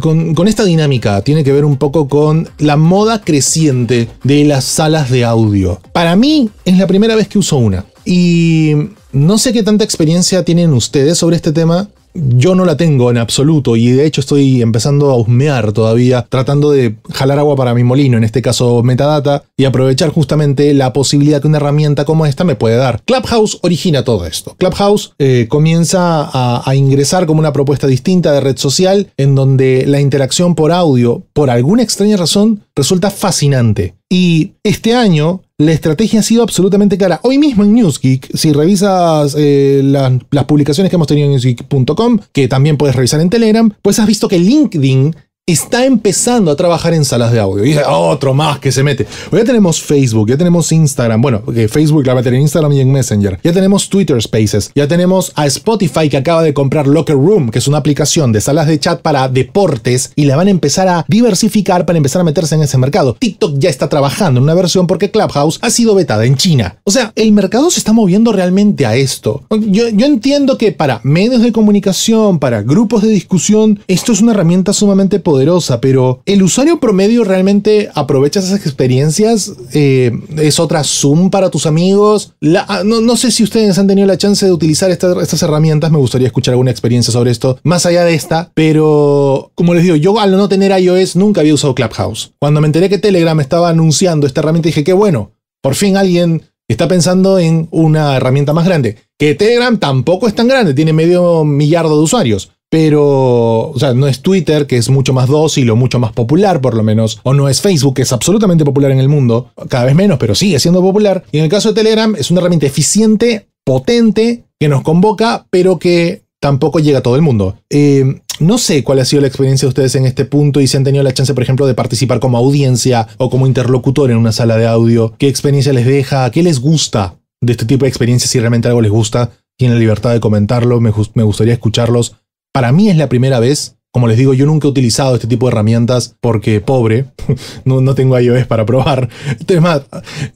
con, esta dinámica, tiene que ver un poco con la moda creciente de las salas de audio. Para mí es la primera vez que uso una. Y no sé qué tanta experiencia tienen ustedes sobre este tema. Yo no la tengo en absoluto y de hecho estoy empezando a husmear todavía, tratando de jalar agua para mi molino, en este caso Metadata, y aprovechar justamente la posibilidad que una herramienta como esta me puede dar. Clubhouse origina todo esto. Clubhouse eh, comienza a ingresar como una propuesta distinta de red social en donde la interacción por audio, por alguna extraña razón, resulta fascinante. Y este año la estrategia ha sido absolutamente cara. Hoy mismo en Newsgeek, si revisas eh, las publicaciones que hemos tenido en newsgeek.com, que también puedes revisar en Telegram, pues has visto que LinkedIn está empezando a trabajar en salas de audio. Y dice, otro más que se mete. ya tenemos Facebook, ya tenemos Instagram. Bueno, Facebook la va a tener en Instagram y en Messenger. Ya tenemos Twitter Spaces. Ya tenemos a Spotify que acaba de comprar Locker Room, que es una aplicación de salas de chat para deportes y la van a empezar a diversificar para empezar a meterse en ese mercado. TikTok ya está trabajando en una versión porque Clubhouse ha sido vetada en China. O sea, el mercado se está moviendo realmente a esto. Yo, yo entiendo que para medios de comunicación, para grupos de discusión, esto es una herramienta sumamente poderosa pero el usuario promedio realmente aprovecha esas experiencias. Eh, es otra Zoom para tus amigos. Ah, no, sé si ustedes han tenido la chance de utilizar estas herramientas. Me gustaría escuchar alguna experiencia sobre esto más allá de esta, pero como les digo, yo al no tener iOS nunca había usado Clubhouse. Cuando me enteré que Telegram estaba anunciando esta herramienta, dije que bueno, por fin alguien está pensando en una herramienta más grande. Que Telegram tampoco es tan grande, tiene medio millardo de usuarios pero, o sea, no es Twitter, que es mucho más dócil o mucho más popular por lo menos, o no es Facebook, que es absolutamente popular en el mundo, cada vez menos, pero sigue siendo popular. Y en el caso de Telegram es una herramienta eficiente, potente, que nos convoca, pero que tampoco llega a todo el mundo. Eh, no sé cuál ha sido la experiencia de ustedes en este punto y si han tenido la chance, por ejemplo, de participar como audiencia o como interlocutor en una sala de audio. ¿Qué experiencia les deja? ¿Qué les gusta de este tipo de experiencias? Si realmente algo les gusta, tienen la libertad de comentarlo. me gustaría escucharlos para mí es la primera vez, como les digo, yo nunca he utilizado este tipo de herramientas porque pobre, no, tengo iOS para probar. más,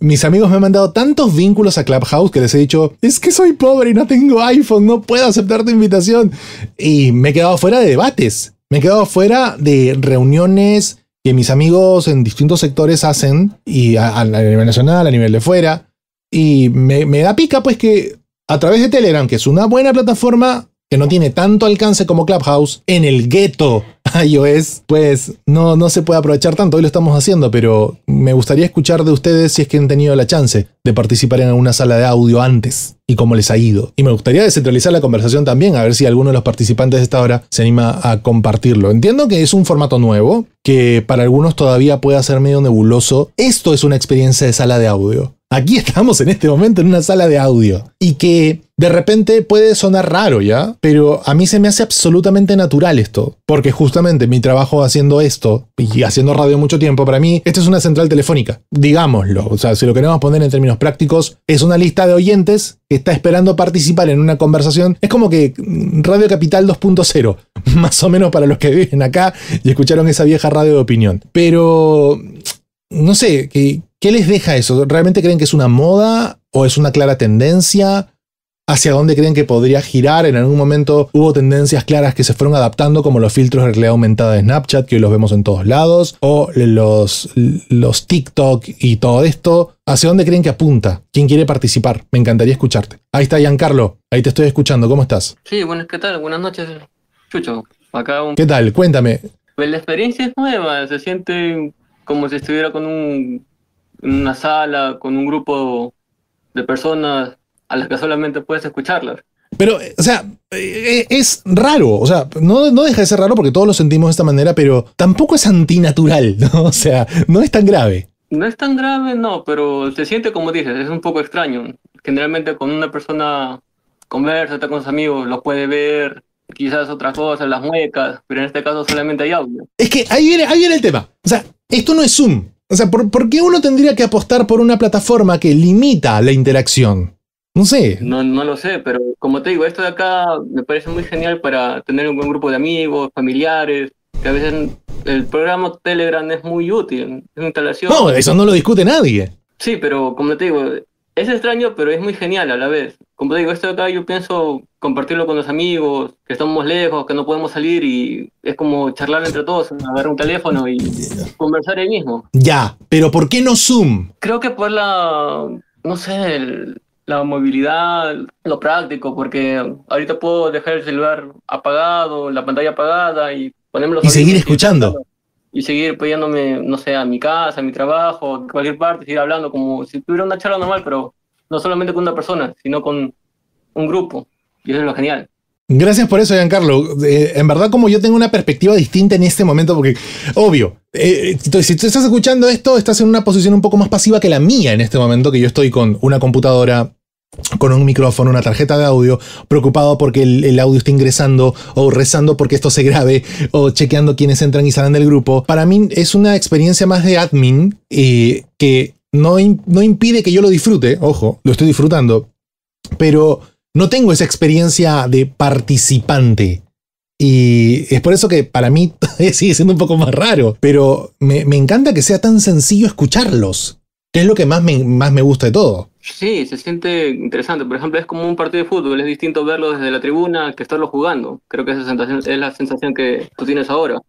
mis amigos me han mandado tantos vínculos a Clubhouse que les he dicho, es que soy pobre y no tengo iPhone, no puedo aceptar tu invitación. Y me he quedado fuera de debates, me he quedado fuera de reuniones que mis amigos en distintos sectores hacen, y a, nivel nacional, a nivel de fuera. Y me, me da pica pues que a través de Telegram, que es una buena plataforma, que no tiene tanto alcance como Clubhouse, en el gueto iOS, pues no, no se puede aprovechar tanto. Hoy lo estamos haciendo, pero me gustaría escuchar de ustedes si es que han tenido la chance de participar en alguna sala de audio antes y cómo les ha ido. Y me gustaría descentralizar la conversación también, a ver si alguno de los participantes de esta hora se anima a compartirlo. Entiendo que es un formato nuevo, que para algunos todavía puede ser medio nebuloso. Esto es una experiencia de sala de audio. Aquí estamos en este momento en una sala de audio y que de repente puede sonar raro, ¿ya? Pero a mí se me hace absolutamente natural esto, porque justamente mi trabajo haciendo esto y haciendo radio mucho tiempo, para mí, esta es una central telefónica, digámoslo. O sea, si lo queremos poner en términos prácticos, es una lista de oyentes que está esperando participar en una conversación. Es como que mm, Radio Capital 2.0, más o menos para los que viven acá y escucharon esa vieja radio de opinión. Pero, mm, no sé, ¿qué, qué les deja eso? ¿Realmente creen que es una moda o es una clara tendencia? hacia dónde creen que podría girar. En algún momento hubo tendencias claras que se fueron adaptando, como los filtros de realidad aumentada de Snapchat, que hoy los vemos en todos lados, o los, TikTok y todo esto. ¿Hacia dónde creen que apunta? ¿Quién quiere participar? Me encantaría escucharte. Ahí está Giancarlo, ahí te estoy escuchando, ¿cómo estás? Sí, buenas, ¿qué tal? Buenas noches, Chucho. Acá un... ¿Qué tal? Cuéntame. Pues la experiencia es nueva, se siente como si estuviera con en una sala, con un grupo de personas a las que solamente puedes escucharlas. Pero, eh, o sea, eh, eh, es raro, o sea, no, deja de ser raro porque todos lo sentimos de esta manera, pero tampoco es antinatural, ¿no? O sea, no es tan grave. No es tan grave, no, pero se siente como dices, es un poco extraño. Generalmente con una persona conversa, está con sus amigos, lo puede ver, quizás otras cosas, las muecas, pero en este caso solamente hay audio. Es que ahí viene, el tema. O sea, esto no es Zoom. O sea, ¿por qué uno tendría que apostar por una plataforma que limita la interacción? No sé. No, no lo sé, pero como te digo, esto de acá me parece muy genial para tener un buen grupo de amigos, familiares, que a veces el programa Telegram es muy útil, es una instalación. No, eso no lo discute nadie. Sí, pero como te digo, es extraño, pero es muy genial a la vez. Como te digo, esto de acá yo pienso compartirlo con los amigos, que estamos lejos, que no podemos salir y es como charlar entre todos, agarrar un teléfono y conversar ahí mismo. Ya, pero ¿por qué no Zoom? Creo que por la, no sé, el, la movilidad, lo práctico, porque ahorita puedo dejar el celular apagado, la pantalla apagada y ponerme los Y seguir escuchando. Y seguir poniéndome, no sé, a mi casa, a mi trabajo, a cualquier parte, seguir hablando como si tuviera una charla normal, pero no solamente con una persona, sino con un grupo. Y eso es lo genial. Gracias por eso, Giancarlo. Eh, en verdad, como yo tengo una perspectiva distinta en este momento, porque, obvio, eh, si tú estás escuchando esto, estás en una posición un poco más pasiva que la mía en este momento, que yo estoy con una computadora, con un micrófono, una tarjeta de audio, preocupado porque el, audio está ingresando o rezando porque esto se grabe o chequeando quiénes entran y salen del grupo. Para mí es una experiencia más de admin eh, que no, impide que yo lo disfrute, ojo, lo estoy disfrutando, pero no tengo esa experiencia de participante. Y es por eso que para mí sigue siendo un poco más raro, pero me, encanta que sea tan sencillo escucharlos, que es lo que más más me gusta de todo. Sí, se siente interesante. Por ejemplo, es como un partido de fútbol, es distinto verlo desde la tribuna que estarlo jugando. Creo que esa sensación, es la sensación que tú tienes ahora.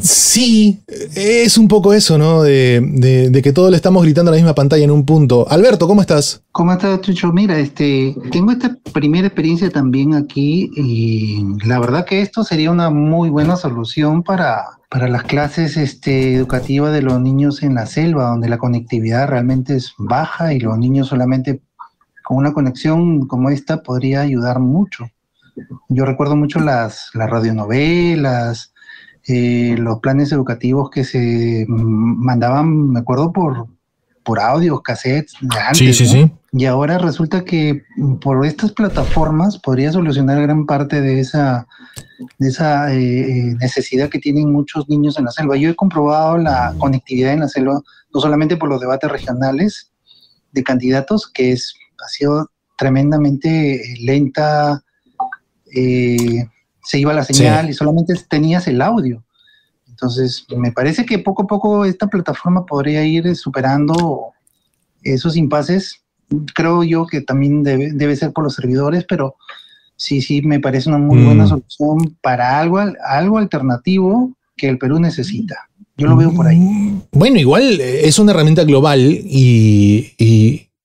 Sí, es un poco eso, ¿no? De, que todos le estamos gritando a la misma pantalla en un punto. Alberto, ¿cómo estás? ¿Cómo estás, Chucho? Mira, este, tengo esta primera experiencia también aquí y la verdad que esto sería una muy buena solución para para las clases este, educativas de los niños en la selva, donde la conectividad realmente es baja y los niños solamente con una conexión como esta podría ayudar mucho. Yo recuerdo mucho las, las radionovelas, eh, los planes educativos que se mandaban, me acuerdo, por, por audio, cassettes, Y ahora resulta que por estas plataformas podría solucionar gran parte de esa, de esa eh, eh, necesidad que tienen muchos niños en la selva. Yo he comprobado la conectividad en la selva, no solamente por los debates regionales de candidatos, que es, ha sido tremendamente eh, lenta, se iba la señal y solamente tenías el audio. Entonces, me parece que poco a poco esta plataforma podría ir superando esos impases. Creo yo que también debe, debe ser por los servidores, pero sí, sí, me parece una muy buena mm. solución para algo, algo alternativo que el Perú necesita. Yo lo veo por ahí. Mm. Bueno, igual eh, es una herramienta global y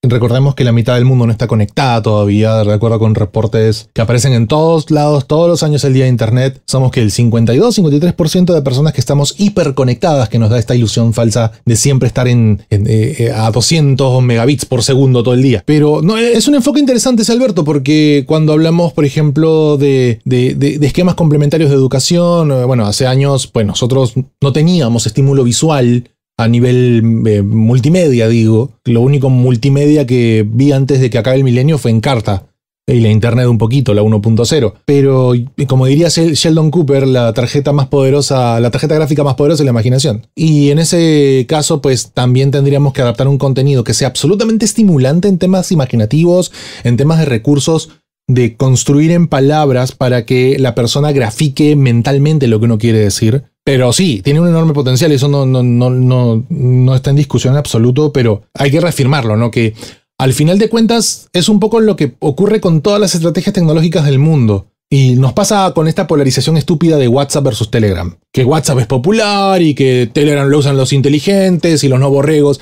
Recordemos que la mitad del mundo no está conectada todavía, de acuerdo con reportes que aparecen en todos lados, todos los años el día de Internet. Somos que el 52-53% de personas que estamos hiperconectadas, que nos da esta ilusión falsa de siempre estar en, eh, eh, a 200 megabits por segundo todo el día. Pero no, eh, es un enfoque interesante Alberto, porque cuando hablamos, por ejemplo, de, de, de, de esquemas complementarios de educación, bueno, hace años, pues nosotros no teníamos estímulo visual a nivel eh, multimedia, digo. Lo único multimedia que vi antes de que acabe el milenio fue en carta y la Internet un poquito, la 1.0. Pero como diría Sheldon Cooper, la tarjeta más poderosa, la tarjeta gráfica más poderosa es la imaginación. Y en ese caso, pues también tendríamos que adaptar un contenido que sea absolutamente estimulante en temas imaginativos, en temas de recursos de construir en palabras para que la persona grafique mentalmente lo que uno quiere decir pero sí, tiene un enorme potencial y eso no, no, no, no, no está en discusión en absoluto, pero hay que reafirmarlo, ¿no? Que al final de cuentas es un poco lo que ocurre con todas las estrategias tecnológicas del mundo. Y nos pasa con esta polarización estúpida de WhatsApp versus Telegram. Que WhatsApp es popular y que Telegram lo usan los inteligentes y los no borregos.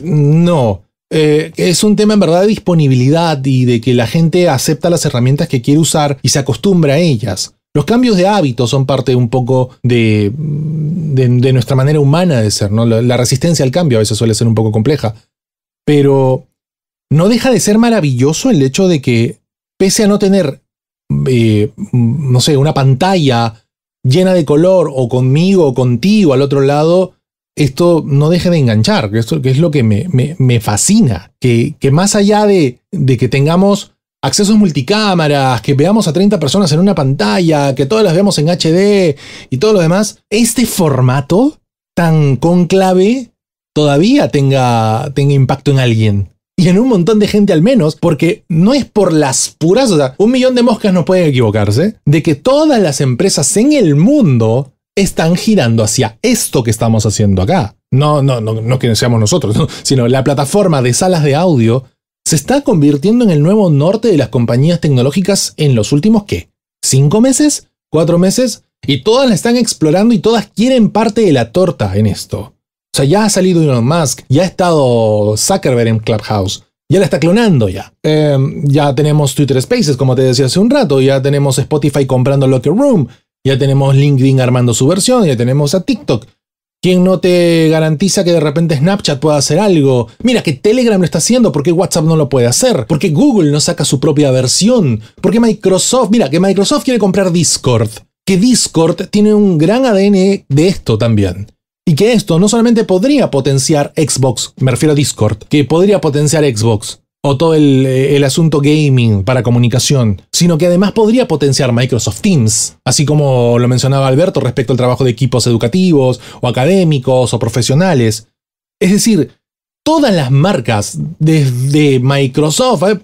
Eh, no. es un tema en verdad de disponibilidad y de que la gente acepta las herramientas que quiere usar y se acostumbra a ellas. Los cambios de hábitos son parte un poco de, nuestra manera humana de ser, ¿no? La, resistencia al cambio a veces suele ser un poco compleja, pero no deja de ser maravilloso el hecho de que, pese a no tener, eh, no sé, una pantalla llena de color o conmigo o contigo al otro lado, esto no deje de enganchar, que, que es lo que me, me, fascina, que, que, más allá de, de que tengamos accesos multicámaras, que veamos a 30 personas en una pantalla, que todas las veamos en HD y todo lo demás, este formato tan conclave todavía tenga, tenga impacto en alguien. Y en un montón de gente al menos, porque no es por las puras, o sea, un millón de moscas no pueden equivocarse, de que todas las empresas en el mundo están girando hacia esto que estamos haciendo acá. No, no, no, no que seamos nosotros, sino la plataforma de salas de audio se está convirtiendo en el nuevo norte de las compañías tecnológicas en los últimos, ¿qué? ¿Cinco meses? ¿Cuatro meses? Y todas la están explorando y todas quieren parte de la torta en esto. O sea, ya ha salido Elon Musk, ya ha estado Zuckerberg en Clubhouse, ya la está clonando ya. Em, ya tenemos Twitter Spaces, como te decía hace un rato, ya tenemos Spotify comprando Locker Room, ya tenemos LinkedIn armando su versión, ya tenemos a TikTok, ¿Quién no te garantiza que de repente Snapchat pueda hacer algo? Mira que Telegram lo está haciendo, ¿por qué WhatsApp no lo puede hacer? ¿Por qué Google no saca su propia versión? ¿Por qué Microsoft? Mira que Microsoft quiere comprar Discord. Que Discord tiene un gran ADN de esto también. Y que esto no solamente podría potenciar Xbox, me refiero a Discord, que podría potenciar Xbox, o todo eh, el, asunto gaming para comunicación, sino que además podría potenciar Microsoft Teams, así como lo mencionaba Alberto respecto al trabajo de equipos educativos o académicos o profesionales. Es decir, todas las marcas, desde Microsoft, eh,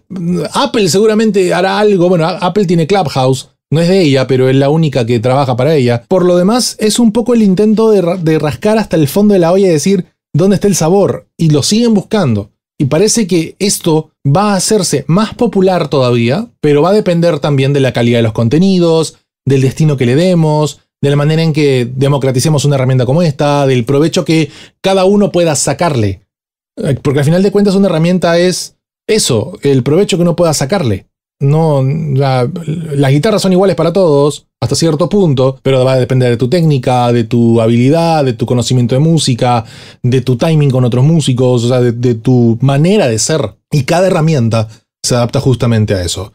Apple seguramente hará algo, bueno, Apple tiene Clubhouse, no es de ella, pero es la única que trabaja para ella. Por lo demás, es un poco el intento de, de rascar hasta el fondo de la olla y decir dónde está el sabor, y lo siguen buscando. Y parece que esto va a hacerse más popular todavía, pero va a depender también de la calidad de los contenidos, del destino que le demos, de la manera en que democraticemos una herramienta como esta, del provecho que cada uno pueda sacarle. Porque al final de cuentas una herramienta es eso, el provecho que uno pueda sacarle no, las guitarras son iguales para todos, hasta cierto punto, pero va a depender de tu técnica, de tu habilidad, de tu conocimiento de música, de tu timing con otros músicos, o sea, de, de tu manera de ser. Y cada herramienta se adapta justamente a eso.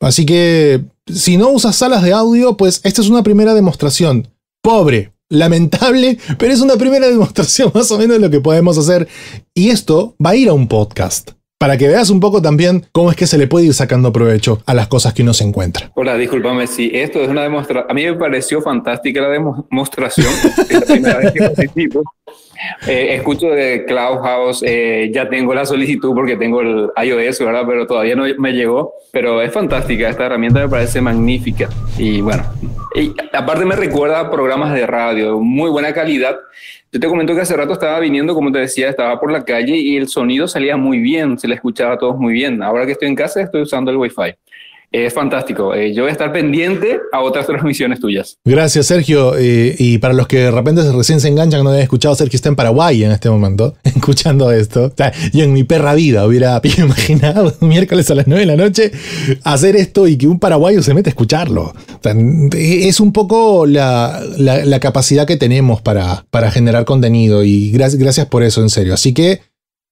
Así que, si no usas salas de audio, pues esta es una primera demostración. Pobre, lamentable, pero es una primera demostración más o menos de lo que podemos hacer. Y esto va a ir a un podcast para que veas un poco también cómo es que se le puede ir sacando provecho a las cosas que uno se encuentra. Hola, discúlpame si esto es una demostración. A mí me pareció fantástica la demostración. es la primera vez que eh, escucho de Cloud House, eh, ya tengo la solicitud porque tengo el iOS, ¿verdad? Pero todavía no me llegó. Pero es fantástica, esta herramienta me parece magnífica. Y bueno, aparte me recuerda a programas de radio, muy buena calidad. Yo te comento que hace rato estaba viniendo, como te decía, estaba por la calle y el sonido salía muy bien, se le escuchaba a todos muy bien. Ahora que estoy en casa estoy usando el Wi-Fi es fantástico. Eh, yo voy a estar pendiente a otras transmisiones tuyas. Gracias, Sergio. Eh, y para los que de repente recién se enganchan, no habían escuchado, Sergio está en Paraguay en este momento, escuchando esto. yo en mi perra vida hubiera imaginado miércoles a las 9 de la noche hacer esto y que un paraguayo se meta a escucharlo. E-, es un poco la, capacidad que tenemos para, para generar contenido y gracias, gracias por eso, en serio. Así que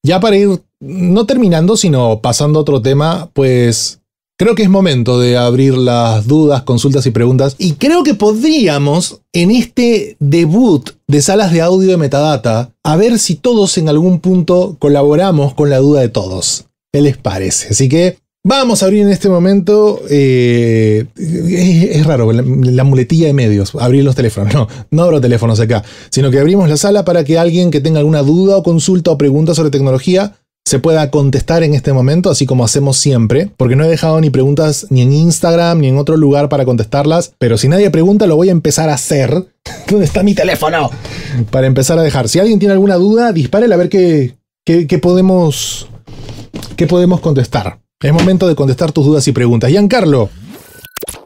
ya para ir, no terminando, sino pasando a otro tema, pues Creo que es momento de abrir las dudas, consultas y preguntas. Y creo que podríamos, en este debut de salas de audio de metadata, a ver si todos en algún punto colaboramos con la duda de todos. ¿Qué les parece? Así que Vamos a abrir en este momento. Eh, es, raro, la, muletilla de medios, abrir los teléfonos. No, no abro teléfonos acá, sino que abrimos la sala para que alguien que tenga alguna duda o consulta o pregunta sobre tecnología se pueda contestar en este momento, así como hacemos siempre, porque no he dejado ni preguntas ni en Instagram ni en otro lugar para contestarlas, pero si nadie pregunta lo voy a empezar a hacer. ¿Dónde está mi teléfono? Para empezar a dejar. Si alguien tiene alguna duda, dispárele a ver qué, qué, podemos, qué podemos contestar. Es momento de contestar tus dudas y preguntas. Giancarlo.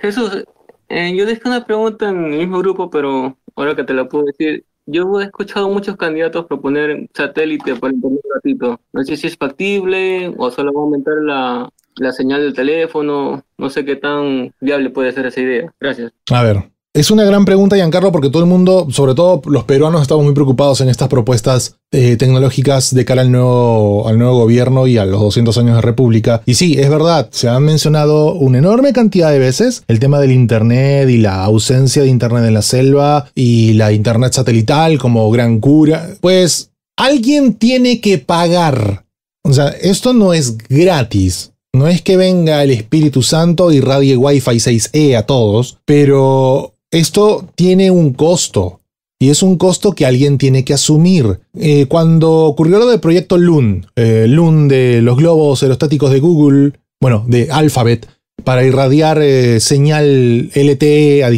Jesús, eh, yo dejé una pregunta en el mismo grupo, pero ahora que te la puedo decir, yo he escuchado muchos candidatos proponer satélite para internet ratito. No sé si es factible o solo va a aumentar la, la señal del teléfono. No sé qué tan viable puede ser esa idea. Gracias. A ver, es una gran pregunta, Giancarlo, porque todo el mundo, sobre todo los peruanos, estamos muy preocupados en estas propuestas eh, tecnológicas de cara al nuevo, al nuevo gobierno y a los 200 años de república. Y sí, es verdad, se han mencionado una enorme cantidad de veces el tema del Internet y la ausencia de Internet en la selva y la Internet satelital como gran cura. Pues alguien tiene que pagar. O sea, esto no es gratis. No es que venga el Espíritu Santo y radie Wi-Fi 6E a todos, pero esto tiene un costo y es un costo que alguien tiene que asumir. Eh, cuando ocurrió lo del proyecto Loon, eh, Loon de los globos aerostáticos de Google, bueno, de Alphabet, para irradiar eh, señal LTE a, a,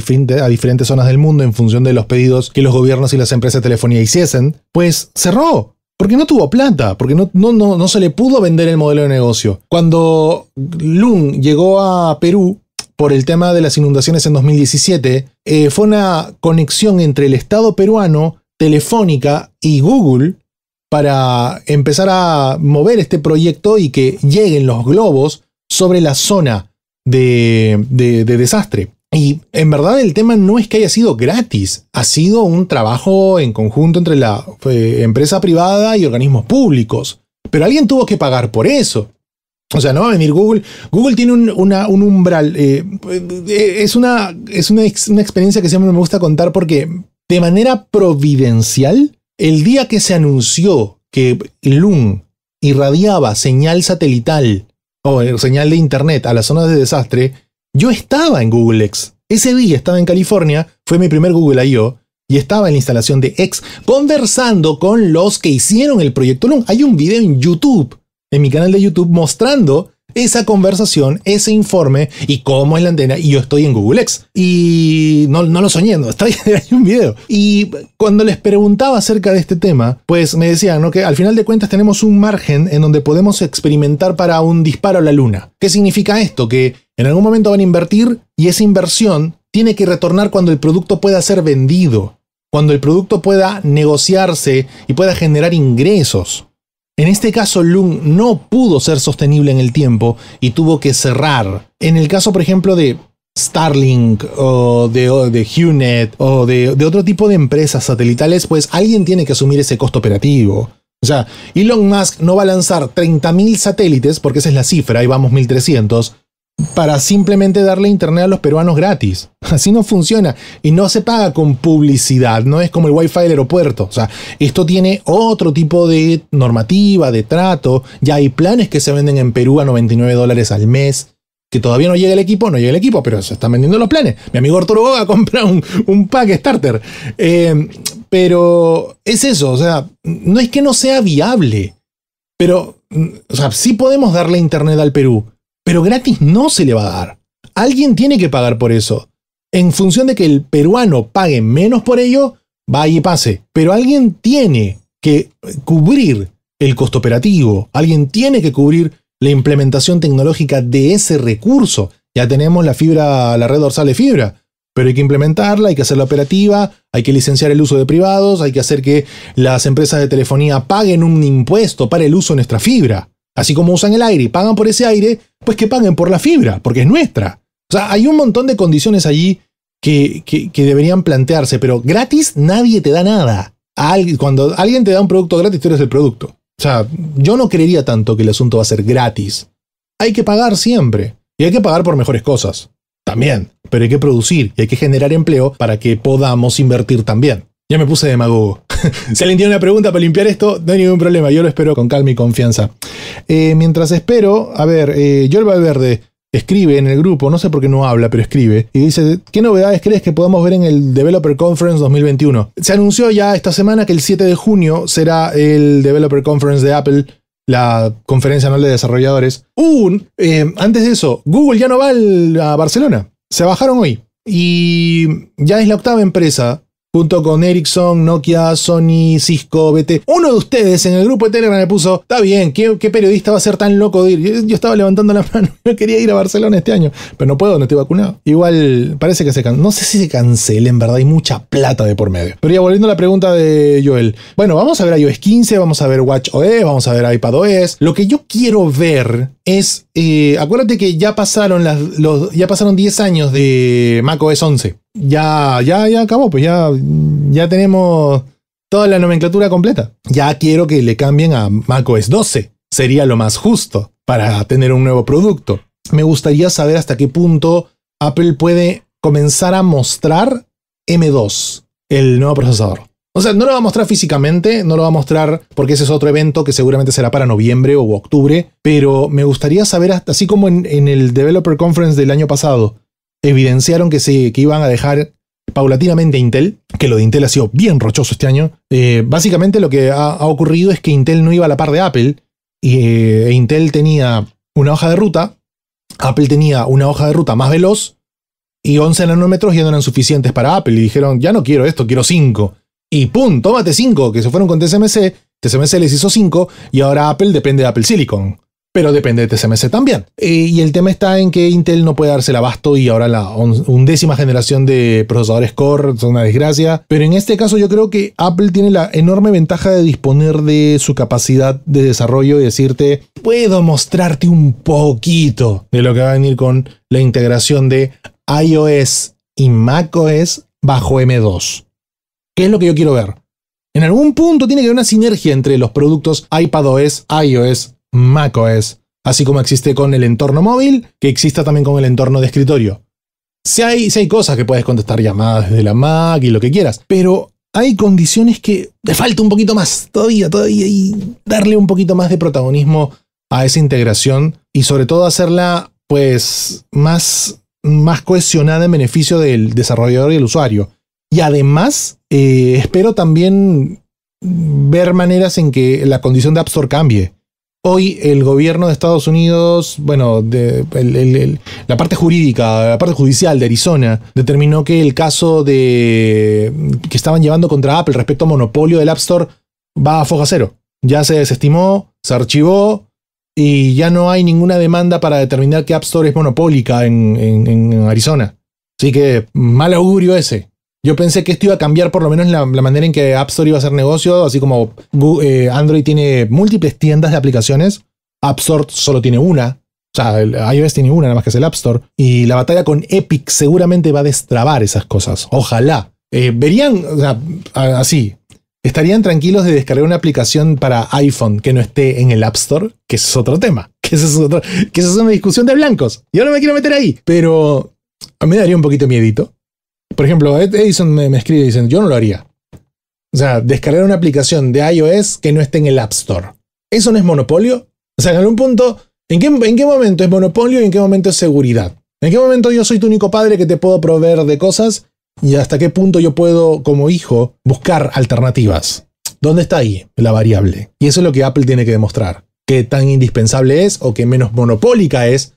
diferentes zonas del mundo en función de los pedidos que los gobiernos y las empresas de telefonía hiciesen, pues cerró. Porque no tuvo plata, porque no, no, no, no se le pudo vender el modelo de negocio. Cuando Loon llegó a Perú por el tema de las inundaciones en 2017, eh, fue una conexión entre el Estado peruano, Telefónica y Google para empezar a mover este proyecto y que lleguen los globos sobre la zona de, desastre. Y en verdad el tema no es que haya sido gratis, ha sido un trabajo en conjunto entre la eh, empresa privada y organismos públicos. Pero alguien tuvo que pagar por eso. O sea, no va a venir Google. Google tiene un, umbral. Eh, eh, es una, es una, experiencia que siempre me gusta contar porque de manera providencial, el día que se anunció que Loon irradiaba señal satelital o eh, señal de Internet a las zonas de desastre, yo estaba en Google X. Ese día estaba en California, fue mi primer Google I.O. y estaba en la instalación de X conversando con los que hicieron el proyecto Loon Hay un video en YouTube en mi canal de YouTube mostrando esa conversación, ese informe y cómo es la antena. Y yo estoy en Google X. Y no, lo soñé, está estoy, un video. Y cuando les preguntaba acerca de este tema, pues me decían ¿no? que al final de cuentas tenemos un margen en donde podemos experimentar para un disparo a la luna. ¿Qué significa esto? Que en algún momento van a invertir y esa inversión tiene que retornar cuando el producto pueda ser vendido, cuando el producto pueda negociarse y pueda generar ingresos. En este caso, Lung no pudo ser sostenible en el tiempo y tuvo que cerrar. En el caso, por ejemplo, de Starlink o de, de HuNet o de, de otro tipo de empresas satelitales, pues alguien tiene que asumir ese costo operativo. O sea, Elon Musk no va a lanzar 30.000 satélites, porque esa es la cifra, ahí vamos 1.300, para simplemente darle internet a los peruanos gratis. Así no funciona. Y no se paga con publicidad, no es como el wifi del aeropuerto. O sea, esto tiene otro tipo de normativa, de trato. Ya hay planes que se venden en Perú a 99 dólares al mes. Que todavía no llega el equipo, no llega el equipo, pero se están vendiendo los planes. Mi amigo Arturo Boga compra un, un pack starter. Eh, pero es eso, o sea, no es que no sea viable. Pero, mm, o sea, sí podemos darle internet al Perú pero gratis no se le va a dar. Alguien tiene que pagar por eso. En función de que el peruano pague menos por ello, va y pase. Pero alguien tiene que cubrir el costo operativo, alguien tiene que cubrir la implementación tecnológica de ese recurso. Ya tenemos la fibra, la red dorsal de fibra, pero hay que implementarla, hay que hacerla operativa, hay que licenciar el uso de privados, hay que hacer que las empresas de telefonía paguen un impuesto para el uso de nuestra fibra. Así como usan el aire y pagan por ese aire, pues que paguen por la fibra, porque es nuestra. O sea, hay un montón de condiciones allí que, deberían plantearse, pero gratis nadie te da nada. cuando alguien te da un producto gratis, tú eres el producto. O sea, yo no creería tanto que el asunto va a ser gratis. Hay que pagar siempre. Y hay que pagar por mejores cosas. También. Pero hay que producir y hay que generar empleo para que podamos invertir también. Ya me puse demagogo. si tiene una pregunta para limpiar esto, no hay ningún problema. Yo lo espero con calma y confianza. Eh, mientras espero, a ver, eh, Joel Valverde escribe en el grupo, no sé por qué no habla, pero escribe, y dice, ¿qué novedades crees que podamos ver en el Developer Conference 2021? Se anunció ya esta semana que el 7 de junio será el Developer Conference de Apple la conferencia anual de desarrolladores. Un, eh, antes de eso, Google ya no va a Barcelona. Se bajaron hoy. Y ya es la octava empresa junto con Ericsson, Nokia, Sony, Cisco, BT. Uno de ustedes en el grupo de Telegram me puso, está bien, ¿qué, periodista va a ser tan loco de ir? Yo, estaba levantando la mano, No quería ir a Barcelona este año, pero no puedo, no estoy vacunado. Igual parece que se cancela, no sé si se cancela, en verdad, hay mucha plata de por medio. Pero ya volviendo a la pregunta de Joel, bueno, vamos a ver iOS 15, vamos a ver Watch OS, vamos a ver iPad OS. Lo que yo quiero ver es, eh, acuérdate que ya pasaron, las, los, ya pasaron 10 años de macOS 11 ya, ya, ya acabó, pues ya, ya tenemos toda la nomenclatura completa. Ya quiero que le cambien a macOS 12. Sería lo más justo para tener un nuevo producto. Me gustaría saber hasta qué punto Apple puede comenzar a mostrar M2, el nuevo procesador. O sea, no lo va a mostrar físicamente, no lo va a mostrar porque ese es otro evento que seguramente será para noviembre o octubre, pero me gustaría saber, hasta, así como en, en el Developer Conference del año pasado, evidenciaron que, se, que iban a dejar paulatinamente Intel, que lo de Intel ha sido bien rochoso este año. Eh, básicamente lo que ha, ocurrido es que Intel no iba a la par de Apple y eh, Intel tenía una hoja de ruta, Apple tenía una hoja de ruta más veloz y 11 nanómetros ya no eran suficientes para Apple y dijeron, ya no quiero esto, quiero 5. Y pum, tómate 5, que se fueron con TSMC, TSMC les hizo 5 y ahora Apple depende de Apple Silicon pero depende de TSMC también. Eh, y el tema está en que Intel no puede darse el abasto y ahora la undécima generación de procesadores Core es una desgracia. Pero en este caso yo creo que Apple tiene la enorme ventaja de disponer de su capacidad de desarrollo y decirte, puedo mostrarte un poquito de lo que va a venir con la integración de iOS y macOS bajo M2. ¿Qué es lo que yo quiero ver? En algún punto tiene que haber una sinergia entre los productos iPadOS, iOS, macOS, así como existe con el entorno móvil, que exista también con el entorno de escritorio. Si hay, cosas que puedes contestar llamadas desde la Mac y lo que quieras, pero hay condiciones que te falta un poquito más todavía, todavía, y darle un poquito más de protagonismo a esa integración y sobre todo hacerla pues más, más cohesionada en beneficio del desarrollador y el usuario. Y además, eh, espero también ver maneras en que la condición de App Store cambie. Hoy el gobierno de Estados Unidos, bueno, la parte jurídica, la parte judicial de Arizona, determinó que el caso de que estaban llevando contra Apple respecto a monopolio del App Store va a foja cero. Ya se desestimó, se archivó, y ya no hay ninguna demanda para determinar que App Store es monopólica en Arizona. Así que mal augurio ese. Yo pensé que esto iba a cambiar por lo menos la, manera en que App Store iba a hacer negocio, así como eh, Android tiene múltiples tiendas de aplicaciones, App Store solo tiene una. O sea, iOS tiene una, nada más que es el App Store. Y la batalla con Epic seguramente va a destrabar esas cosas. Ojalá. Eh, verían, o sea, así, ¿Estarían tranquilos de descargar una aplicación para iPhone que no esté en el App Store? Que es otro tema. Que es, que eso es una discusión de blancos. Yo no me quiero meter ahí. Pero a me daría un poquito miedito. Por ejemplo, Edison me, escribe y dicen, yo no lo haría. O sea, descargar una aplicación de iOS que no esté en el App Store. ¿Eso no es monopolio? O sea, en algún punto, ¿en qué, en qué momento es monopolio y en qué momento es seguridad? ¿En qué momento yo soy tu único padre que te puedo proveer de cosas? ¿Y hasta qué punto yo puedo, como hijo, buscar alternativas? ¿Dónde está ahí la variable? Y eso es lo que Apple tiene que demostrar. ¿Qué tan indispensable es o qué menos monopólica es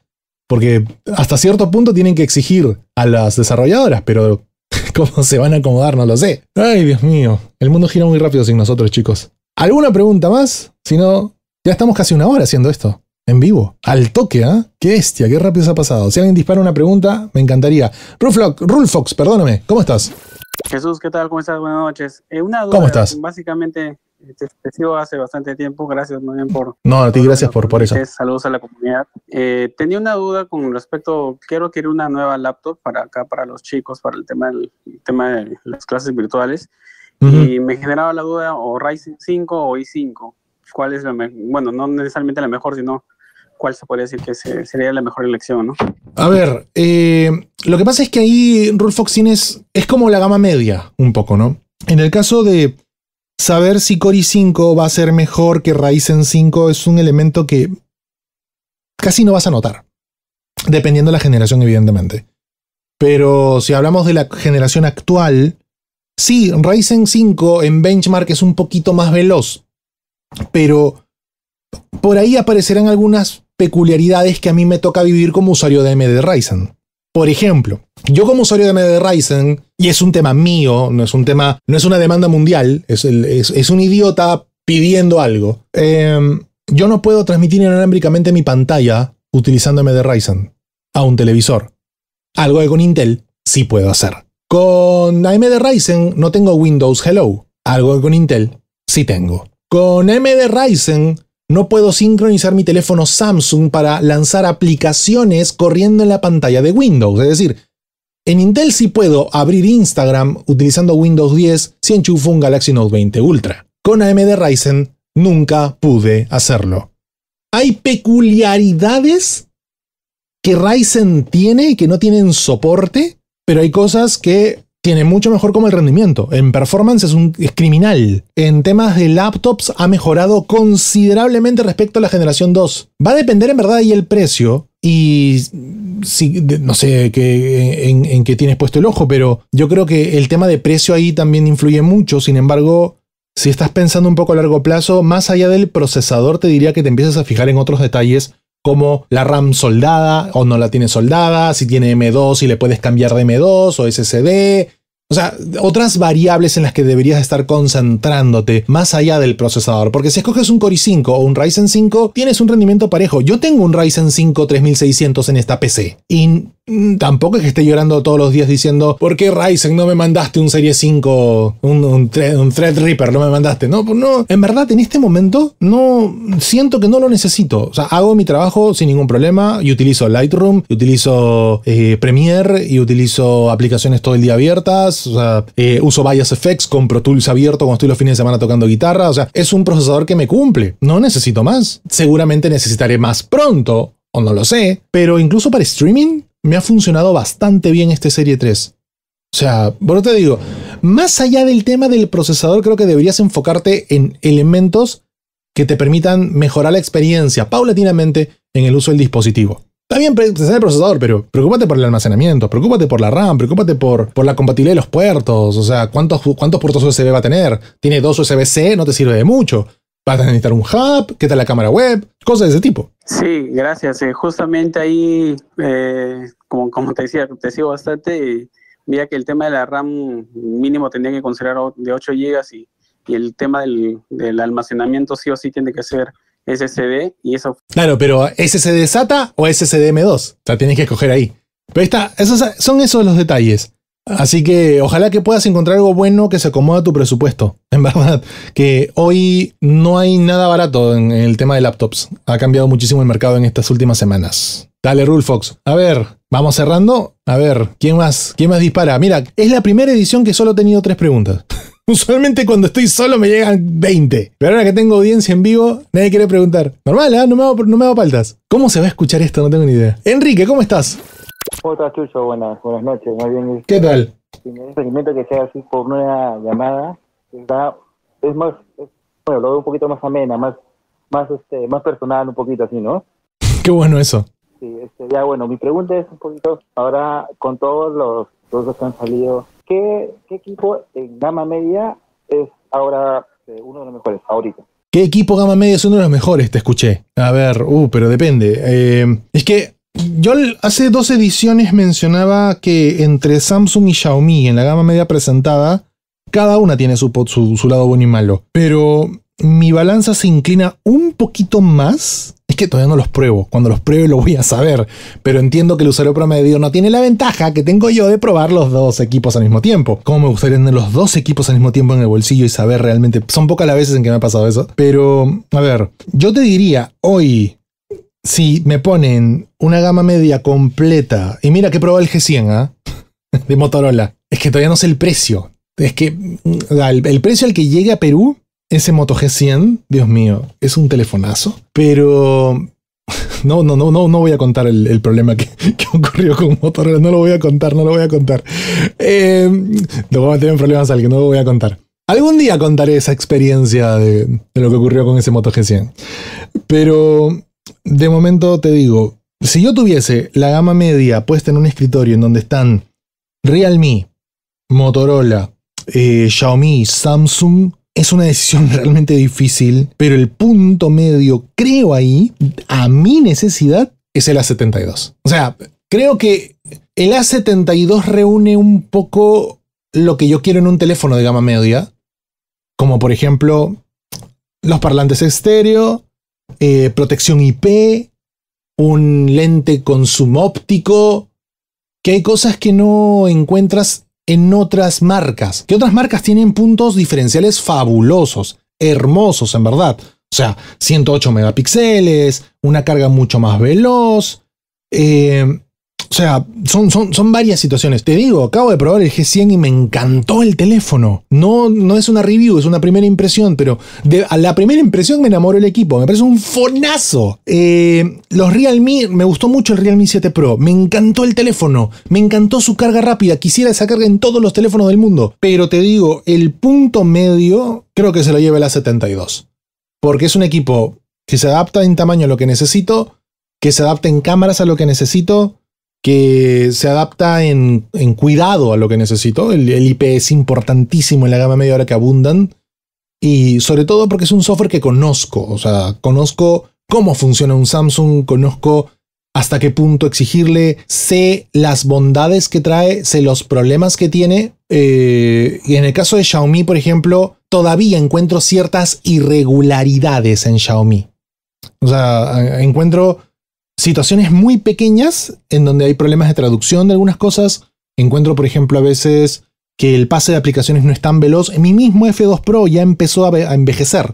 porque hasta cierto punto tienen que exigir a las desarrolladoras, pero cómo se van a acomodar no lo sé. Ay, Dios mío. El mundo gira muy rápido sin nosotros, chicos. ¿Alguna pregunta más? Si no, ya estamos casi una hora haciendo esto. En vivo. Al toque, ¿ah? Qué bestia, qué rápido se ha pasado. Si alguien dispara una pregunta, me encantaría. Rulfox, Fox, perdóname. ¿Cómo estás? Jesús, ¿qué tal? ¿Cómo estás? Buenas noches. Eh, una ¿Cómo estás? Básicamente, este, te, sigo hace bastante tiempo, gracias muy bien por... No, a ti gracias por, por eso. Saludos a la comunidad. Eh, tenía una duda con respecto, quiero adquirir una nueva laptop para acá, para los chicos, para el tema, del, tema de las clases virtuales. Y me generaba la duda o Ryzen 5 o i5. ¿Cuál es la Bueno, no necesariamente la mejor, sino cuál se podría decir que sería la mejor elección, ¿no? A ver, eh, lo que pasa es que ahí Rulfox es como la gama media, un poco, ¿no? En el caso de saber si Core 5 va a ser mejor que Ryzen 5 es un elemento que casi no vas a notar, dependiendo de la generación, evidentemente. Pero si hablamos de la generación actual, sí, Ryzen 5 en benchmark es un poquito más veloz, pero por ahí aparecerán algunas peculiaridades que a mí me toca vivir como usuario de AMD Ryzen. Por ejemplo, yo como usuario de AMD Ryzen, y es un tema mío, no es un tema, no es una demanda mundial, es, es, un idiota pidiendo algo. Em, yo no puedo transmitir inalámbricamente mi pantalla utilizando AMD Ryzen a un televisor. Algo que con Intel sí puedo hacer. Con AMD Ryzen no tengo Windows Hello. Algo que con Intel sí tengo. Con AMD Ryzen no puedo sincronizar mi teléfono Samsung para lanzar aplicaciones corriendo en la pantalla de Windows. Es decir, en Intel sí puedo abrir Instagram utilizando Windows 10 si enchufo un Galaxy Note 20 Ultra. Con AMD Ryzen nunca pude hacerlo. Hay peculiaridades que Ryzen tiene y que no tienen soporte, pero hay cosas que tiene mucho mejor como el rendimiento. En performance es un criminal. En temas de laptops ha mejorado considerablemente respecto a la generación 2. Va a depender en verdad ahí el precio y no sé en, en qué tienes puesto el ojo, pero yo creo que el tema de precio ahí también influye mucho. Sin embargo, si estás pensando un poco a largo plazo, más allá del procesador, te diría que te empieces a fijar en otros detalles como la RAM soldada o no la tiene soldada, si tiene M2 y le puedes cambiar de M2 o SSD. O sea, otras variables en las que deberías estar concentrándote más allá del procesador. Porque si escoges un Core i5 o un Ryzen 5, tienes un rendimiento parejo. Yo tengo un Ryzen 5 3600 en esta PC. Y Mm, tampoco es que esté llorando todos los días diciendo, ¿por qué Ryzen no me mandaste un Serie 5, un, un, un Threadripper, no me mandaste? No, pues no, en verdad en este momento no siento que no lo necesito. O sea, hago mi trabajo sin ningún problema y utilizo Lightroom, y utilizo eh, Premiere y utilizo aplicaciones todo el día abiertas. O sea, eh, uso Bias Effects con Tools abierto cuando estoy los fines de semana tocando guitarra. O sea, es un procesador que me cumple. No necesito más. Seguramente necesitaré más pronto o no lo sé, pero incluso para streaming me ha funcionado bastante bien este Serie 3. O sea, por te digo, más allá del tema del procesador, creo que deberías enfocarte en elementos que te permitan mejorar la experiencia paulatinamente en el uso del dispositivo. Está bien pensar el procesador, pero preocúpate por el almacenamiento, preocúpate por la RAM, preocúpate por, por la compatibilidad de los puertos, o sea, cuántos, cuántos puertos USB va a tener. Tiene dos USB-C, no te sirve de mucho. Vas a necesitar un hub, qué tal la cámara web, cosas de ese tipo. Sí, gracias. Eh, justamente ahí, eh, como, como te decía, te sigo bastante Mira que el tema de la RAM mínimo tendría que considerar de 8 GB y, el tema del, almacenamiento sí o sí tiene que ser SSD y eso. Claro, pero ¿SSD SATA o SSD M2? O sea, tienes que escoger ahí. Pero está, esos, son esos los detalles. Así que ojalá que puedas encontrar algo bueno que se acomode a tu presupuesto. En verdad, que hoy no hay nada barato en el tema de laptops. Ha cambiado muchísimo el mercado en estas últimas semanas. Dale, Rulfox. A ver, vamos cerrando. A ver, ¿quién más? ¿Quién más dispara? Mira, es la primera edición que solo he tenido tres preguntas. Usualmente cuando estoy solo me llegan 20. Pero ahora que tengo audiencia en vivo, nadie quiere preguntar. Normal, ¿ah? no, me hago, no me paltas. ¿Cómo se va a escuchar esto? No tengo ni idea. Enrique, ¿cómo estás? Hola estás, Chucho? Buenas, buenas noches. muy bien, ¿Qué tal? me que sea así por una llamada, está, es más, bueno, lo veo un poquito más amena, más, más, este, más personal, un poquito así, ¿no? Qué bueno eso. Sí, este, ya bueno, mi pregunta es un poquito, ahora con todos los, todos que han salido, ¿qué, ¿qué, equipo en gama media es ahora eh, uno de los mejores ahorita? ¿Qué equipo gama media es uno de los mejores? Te escuché. A ver, uh, pero depende. Eh, es que yo hace dos ediciones mencionaba que entre Samsung y Xiaomi en la gama media presentada, cada una tiene su, lado bueno y malo. Pero mi balanza se inclina un poquito más. Es que todavía no los pruebo. Cuando los pruebe lo voy a saber. Pero entiendo que el usuario promedio no tiene la ventaja que tengo yo de probar los dos equipos al mismo tiempo. Cómo me gustaría tener los dos equipos al mismo tiempo en el bolsillo y saber realmente. Son pocas las veces en que me ha pasado eso. Pero, a ver, yo te diría hoy si me ponen una gama media completa, y mira que probé el G100 ¿ah? de Motorola, es que todavía no sé el precio. Es que mm, el, precio al que llegue a Perú, ese Moto G100, Dios mío, es un telefonazo. Pero no, no, no, no, no voy a contar el, problema que, ocurrió con Motorola. No lo voy a contar, no lo voy a contar. Eh, a problemas al no lo voy a contar. Algún día contaré esa experiencia de, de lo que ocurrió con ese Moto G100. Pero de momento te digo, si yo tuviese la gama media puesta en un escritorio en donde están Realme, Motorola, eh, Xiaomi, Samsung, es una decisión realmente difícil, pero el punto medio, creo ahí, a mi necesidad, es el A72. O sea, creo que el A72 reúne un poco lo que yo quiero en un teléfono de gama media, como por ejemplo los parlantes estéreo, eh, protección IP, un lente con zoom óptico, que hay cosas que no encuentras en otras marcas, que otras marcas tienen puntos diferenciales fabulosos, hermosos en verdad. O sea, 108 megapíxeles, una carga mucho más veloz, eh, o sea, son, son, son varias situaciones. Te digo, acabo de probar el G100 y me encantó el teléfono. No, no es una review, es una primera impresión, pero a la primera impresión me enamoró el equipo. Me parece un fonazo. Eh, los Realme, me gustó mucho el Realme 7 Pro. Me encantó el teléfono. Me encantó su carga rápida. Quisiera esa carga en todos los teléfonos del mundo. Pero te digo, el punto medio creo que se lo lleva el A72. Porque es un equipo que se adapta en tamaño a lo que necesito, que se adapta en cámaras a lo que necesito que se adapta en, cuidado a lo que necesito. El, IP es importantísimo en la gama media hora que abundan. Y sobre todo porque es un software que conozco. O sea, conozco cómo funciona un Samsung, conozco hasta qué punto exigirle, sé las bondades que trae, sé los problemas que tiene. Eh, y en el caso de Xiaomi, por ejemplo, todavía encuentro ciertas irregularidades en Xiaomi. O sea, encuentro situaciones muy pequeñas en donde hay problemas de traducción de algunas cosas. Encuentro, por ejemplo, a veces que el pase de aplicaciones no es tan veloz. En mi mismo F2 Pro ya empezó a, envejecer,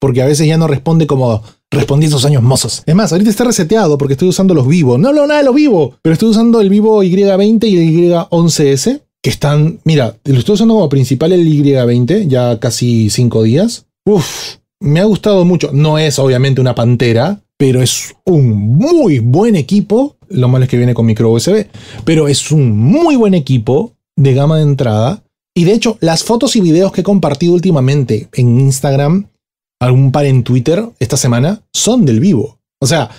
porque a veces ya no responde como respondí esos años mozos. Es más, ahorita está reseteado porque estoy usando los vivos No lo nada de los Vivo, pero estoy usando el Vivo Y20 y el Y11S, que están, mira, lo estoy usando como principal el Y20, ya casi cinco días. Uf, me ha gustado mucho. No es obviamente una pantera, pero es un muy buen equipo. Lo malo es que viene con micro USB, pero es un muy buen equipo de gama de entrada. Y de hecho, las fotos y videos que he compartido últimamente en Instagram, algún par en Twitter esta semana, son del vivo. O sea,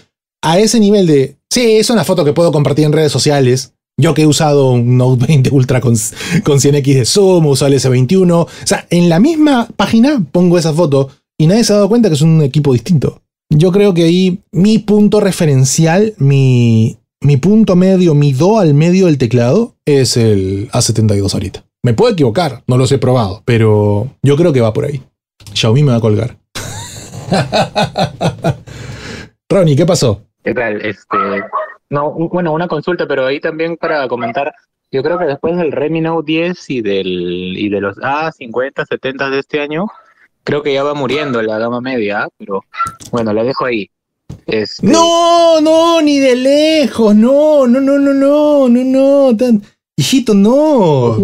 a ese nivel de, sí, es una foto que puedo compartir en redes sociales. Yo que he usado un Note 20 Ultra con, 100X de Zoom, uso el S21. O sea, en la misma página pongo esa foto y nadie se ha dado cuenta que es un equipo distinto yo creo que ahí mi punto referencial, mi, mi punto medio, mi do al medio del teclado es el A72 ahorita. Me puedo equivocar, no los he probado, pero yo creo que va por ahí. Xiaomi me va a colgar. Ronnie, ¿qué pasó? ¿Qué tal? Este, no, bueno, una consulta, pero ahí también para comentar, yo creo que después del Redmi Note 10 y del y de los A50, 70 de este año, Creo que ya va muriendo la gama media, ¿ah? pero bueno, la dejo ahí. Este, no, no, ni de lejos, no, no, no, no, no, no, no, tan... hijito, no.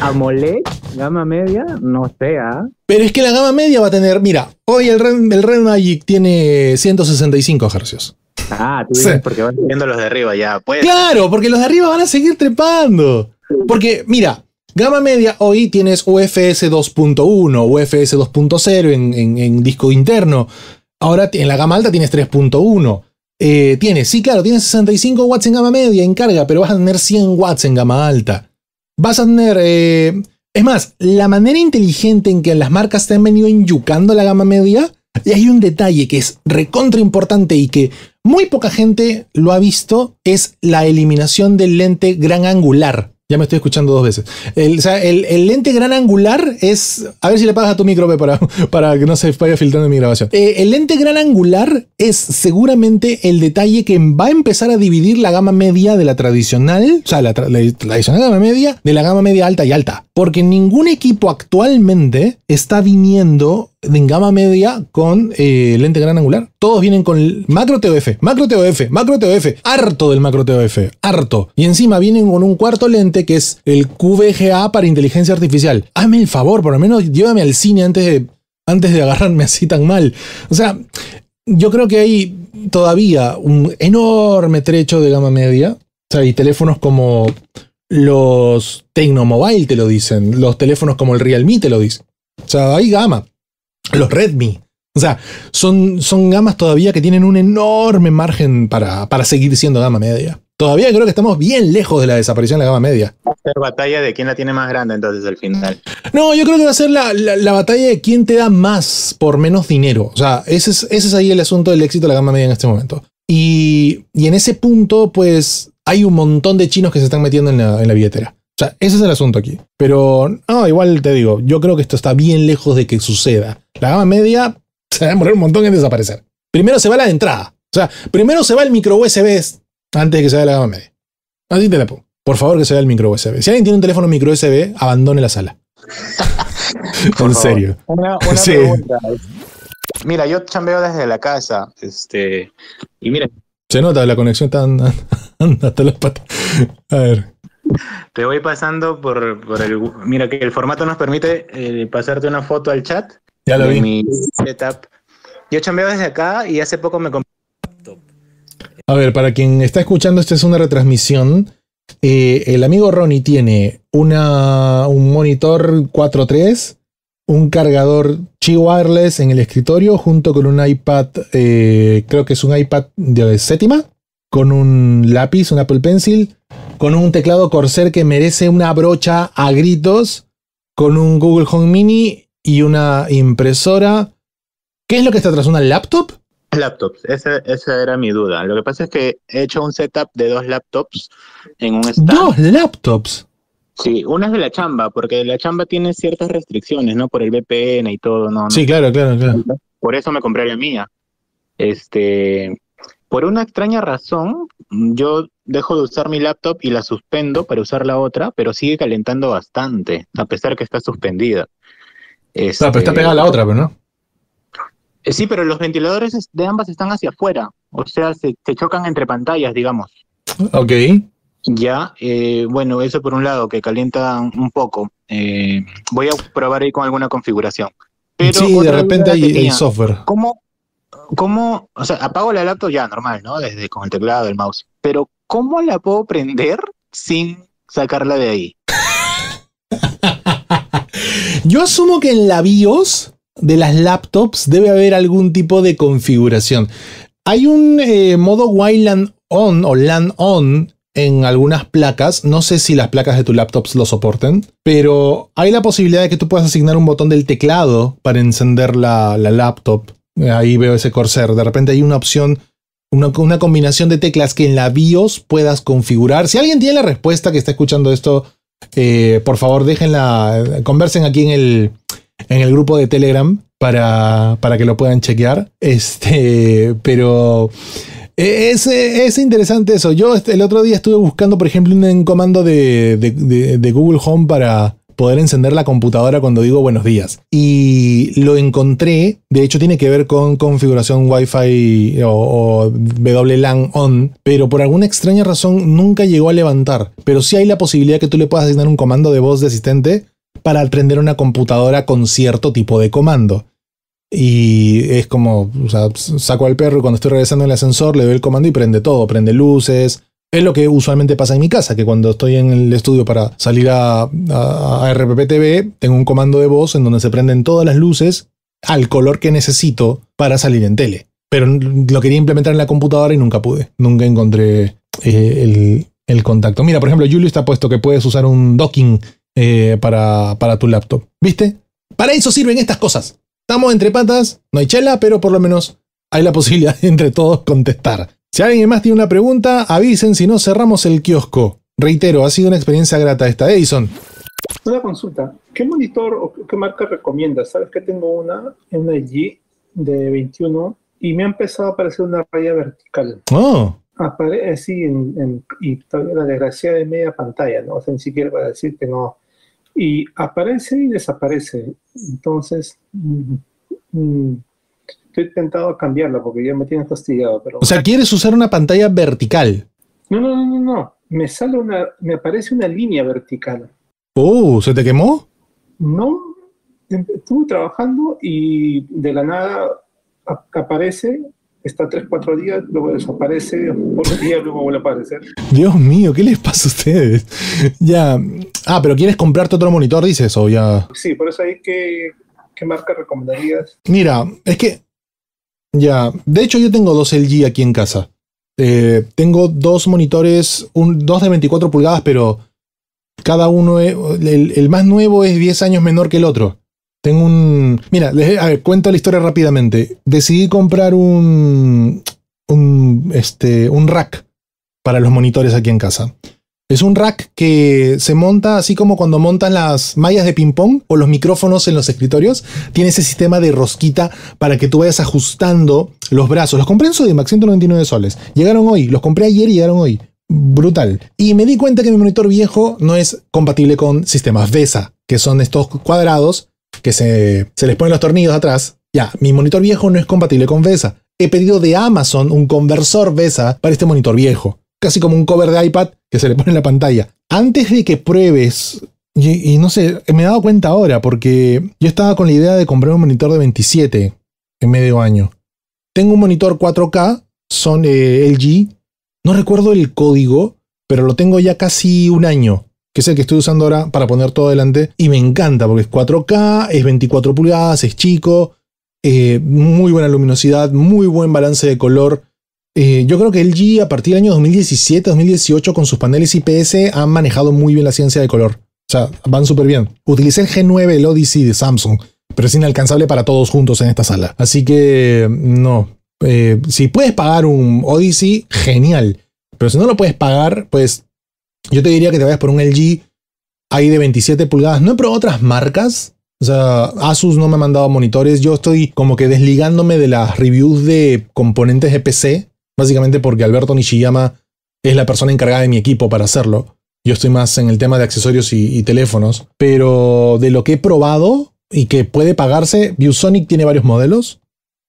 A mole gama media, no sea. ¿ah? Pero es que la gama media va a tener, mira, hoy el Red, el Red Magic tiene 165 hercios. Ah, tú dices porque van subiendo los de arriba ya, pues. Claro, porque los de arriba van a seguir trepando. Porque, mira, Gama media, hoy tienes UFS 2.1, UFS 2.0 en, disco interno. Ahora en la gama alta tienes 3.1. Eh, tienes, sí, claro, tienes 65 watts en gama media en carga, pero vas a tener 100 watts en gama alta. Vas a tener. Eh, es más, la manera inteligente en que las marcas te han venido inyucando la gama media. Y hay un detalle que es recontra importante y que muy poca gente lo ha visto, es la eliminación del lente gran angular. Ya me estoy escuchando dos veces. El, lente gran angular es. A ver si le pagas a tu micro para, para que no se vaya filtrando mi grabación. Eh, el lente gran angular es seguramente el detalle que va a empezar a dividir la gama media de la tradicional, o sea, la, tradicional gama media de la gama media alta y alta porque ningún equipo actualmente está viniendo en gama media con eh, lente gran angular. Todos vienen con macro TOF, macro TOF, macro TOF, harto del macro TOF, harto. Y encima vienen con un cuarto lente que es el QVGA para inteligencia artificial. Hazme el favor, por lo menos llévame al cine antes de, antes de agarrarme así tan mal. O sea, yo creo que hay todavía un enorme trecho de gama media. O sea, y teléfonos como los Tecnomobile te lo dicen. Los teléfonos como el Realme te lo dicen. O sea, hay gama. Los Redmi. O sea, son, son gamas todavía que tienen un enorme margen para, seguir siendo gama media. Todavía creo que estamos bien lejos de la desaparición de la gama media. Va a ser batalla de quién la tiene más grande entonces al final. No, yo creo que va a ser la, batalla de quién te da más por menos dinero. O sea, ese es, ahí el asunto del éxito de la gama media en este momento. Y, y en ese punto, pues hay un montón de chinos que se están metiendo en la, billetera. O sea, ese es el asunto aquí. Pero, no, igual te digo, yo creo que esto está bien lejos de que suceda. La gama media se va a morir un montón en desaparecer. Primero se va la entrada. O sea, primero se va el micro USB antes de que se vaya la gama media. Así te la Por favor, que se vea el micro USB. Si alguien tiene un teléfono micro USB, abandone la sala. en serio. Una, Mira, yo chambeo desde la casa. Este, y mira, se nota, la conexión tan hasta las patas. A ver. Te voy pasando por, el. Mira, que el formato nos permite eh, pasarte una foto al chat. Ya lo vi. Mi setup. Yo chambeo desde acá y hace poco me compré. A ver, para quien está escuchando, esta es una retransmisión. Eh, el amigo Ronnie tiene una, un monitor 4.3 un cargador Qi Wireless en el escritorio junto con un iPad, eh, creo que es un iPad de séptima, con un lápiz, un Apple Pencil, con un teclado Corsair que merece una brocha a gritos, con un Google Home Mini y una impresora. ¿Qué es lo que está atrás? ¿Una laptop? Laptops, esa, esa era mi duda. Lo que pasa es que he hecho un setup de dos laptops en un stand. ¿Dos laptops? Sí, una es de la chamba, porque la chamba tiene ciertas restricciones, ¿no? Por el VPN y todo, ¿no? Sí, claro, claro, claro. Por eso me compré la mía. Este, por una extraña razón, yo dejo de usar mi laptop y la suspendo para usar la otra, pero sigue calentando bastante, a pesar que está suspendida. pero está este, pegada la otra, pero no. Eh, sí, pero los ventiladores de ambas están hacia afuera, o sea, se, se chocan entre pantallas, digamos. Ok. Ya, eh, bueno, eso por un lado, que calienta un poco. Eh, voy a probar ahí con alguna configuración. Pero sí, de repente hay el software. ¿cómo, o sea, apago la laptop ya normal, ¿no? Desde con el teclado, el mouse. Pero ¿cómo la puedo prender sin sacarla de ahí? Yo asumo que en la BIOS de las laptops debe haber algún tipo de configuración. Hay un eh, modo Wayland on o LAN on en algunas placas, no sé si las placas de tu laptop lo soporten, pero hay la posibilidad de que tú puedas asignar un botón del teclado para encender la, laptop. Eh, ahí veo ese Corsair. De repente hay una opción una, una, combinación de teclas que en la BIOS puedas configurar. Si alguien tiene la respuesta que está escuchando esto, eh, por favor déjenla, conversen aquí en el, en el grupo de Telegram para, para que lo puedan chequear. Este, pero es, es, interesante eso. Yo el otro día estuve buscando, por ejemplo, un comando de, Google Home para, poder encender la computadora cuando digo buenos días. Y lo encontré, de hecho tiene que ver con configuración Wi-Fi o, WLAN on, pero por alguna extraña razón nunca llegó a levantar. Pero sí hay la posibilidad que tú le puedas asignar un comando de voz de asistente para aprender una computadora con cierto tipo de comando. Y es como, o sea, saco al perro y cuando estoy regresando en el ascensor le doy el comando y prende todo, prende luces. Es lo que usualmente pasa en mi casa, que cuando estoy en el estudio para salir a, a, tengo un comando de voz en donde se prenden todas las luces al color que necesito para salir en tele. Pero lo quería implementar en la computadora y nunca pude. Nunca encontré eh, el, contacto. Mira, por ejemplo, Julio está puesto que puedes usar un docking eh, para tu laptop. ¿Viste? Para eso sirven estas cosas. Estamos entre patas, no hay chela, pero por lo menos hay la posibilidad de entre todos contestar. Si alguien más tiene una pregunta, avisen si no cerramos el kiosco. Reitero, ha sido una experiencia grata esta, Edison. Una consulta. ¿Qué monitor o qué marca recomiendas? Sabes que tengo una, una G de 21 y me ha empezado a aparecer una raya vertical. Oh. Aparece así en, en, la desgracia de media pantalla, ¿no? O sea, ni siquiera para decirte no y aparece y desaparece. Entonces, mm, mm, estoy tentado a cambiarla porque ya me tiene fastidiado. Pero... O sea, ¿quieres usar una pantalla vertical? No, no, no, no, no. Me sale una, me aparece una línea vertical. Oh, ¿se te quemó? No, em, estuve trabajando y de la nada aparece está 3, 4 días, luego desaparece, otro día luego vuelve a aparecer. Dios mío, ¿qué les pasa a ustedes? ya. Ah, pero ¿quieres comprarte otro monitor, dices? O ya. Sí, por eso ahí ¿Qué marca recomendarías? Mira, es que. Ya. De hecho, yo tengo dos LG aquí en casa. Eh, tengo dos monitores, dos de 24 pulgadas, pero cada uno, el, más nuevo es 10 años menor que el otro. Tengo un. Mira, les, cuento la historia rápidamente. Decidí comprar un. este. un rack para los monitores aquí en casa. Es un rack que se monta así como cuando montan las mallas de ping-pong o los micrófonos en los escritorios. Tiene ese sistema de rosquita para que tú vayas ajustando los brazos. Los compré en Sodimac, 199 soles. Llegaron hoy, los compré ayer y llegaron hoy. Brutal. Y me di cuenta que mi monitor viejo no es compatible con sistemas VESA, que son estos cuadrados que se, les ponen los tornillos atrás. Ya, mi monitor viejo no es compatible con VESA. He pedido de Amazon un conversor VESA para este monitor viejo. Casi como un cover de iPad que se le pone en la pantalla. Antes de que pruebes y, no sé, me he dado cuenta ahora, porque yo estaba con la idea de comprar un monitor de 27 en medio año. Tengo un monitor 4K, son eh, LG, no recuerdo el código, pero lo tengo ya casi un año que es el que estoy usando ahora para poner todo adelante. Y me encanta porque es 4K, es 24 pulgadas, es chico, eh, muy buena luminosidad, muy buen balance de color. Eh, yo creo que LG a partir del año 2017-2018 con sus paneles IPS han manejado muy bien la ciencia de color. O sea, van súper bien. Utilicé el G9, el Odyssey de Samsung, pero es inalcanzable para todos juntos en esta sala. Así que no. Eh, si puedes pagar un Odyssey, genial. Pero si no lo puedes pagar, pues yo te diría que te vayas por un LG ahí de 27 pulgadas. No he probado otras marcas. O sea, Asus no me ha mandado monitores. Yo estoy como que desligándome de las reviews de componentes de PC. Básicamente porque Alberto Nishiyama es la persona encargada de mi equipo para hacerlo. Yo estoy más en el tema de accesorios y, y teléfonos. Pero de lo que he probado y que puede pagarse, ViewSonic tiene varios modelos.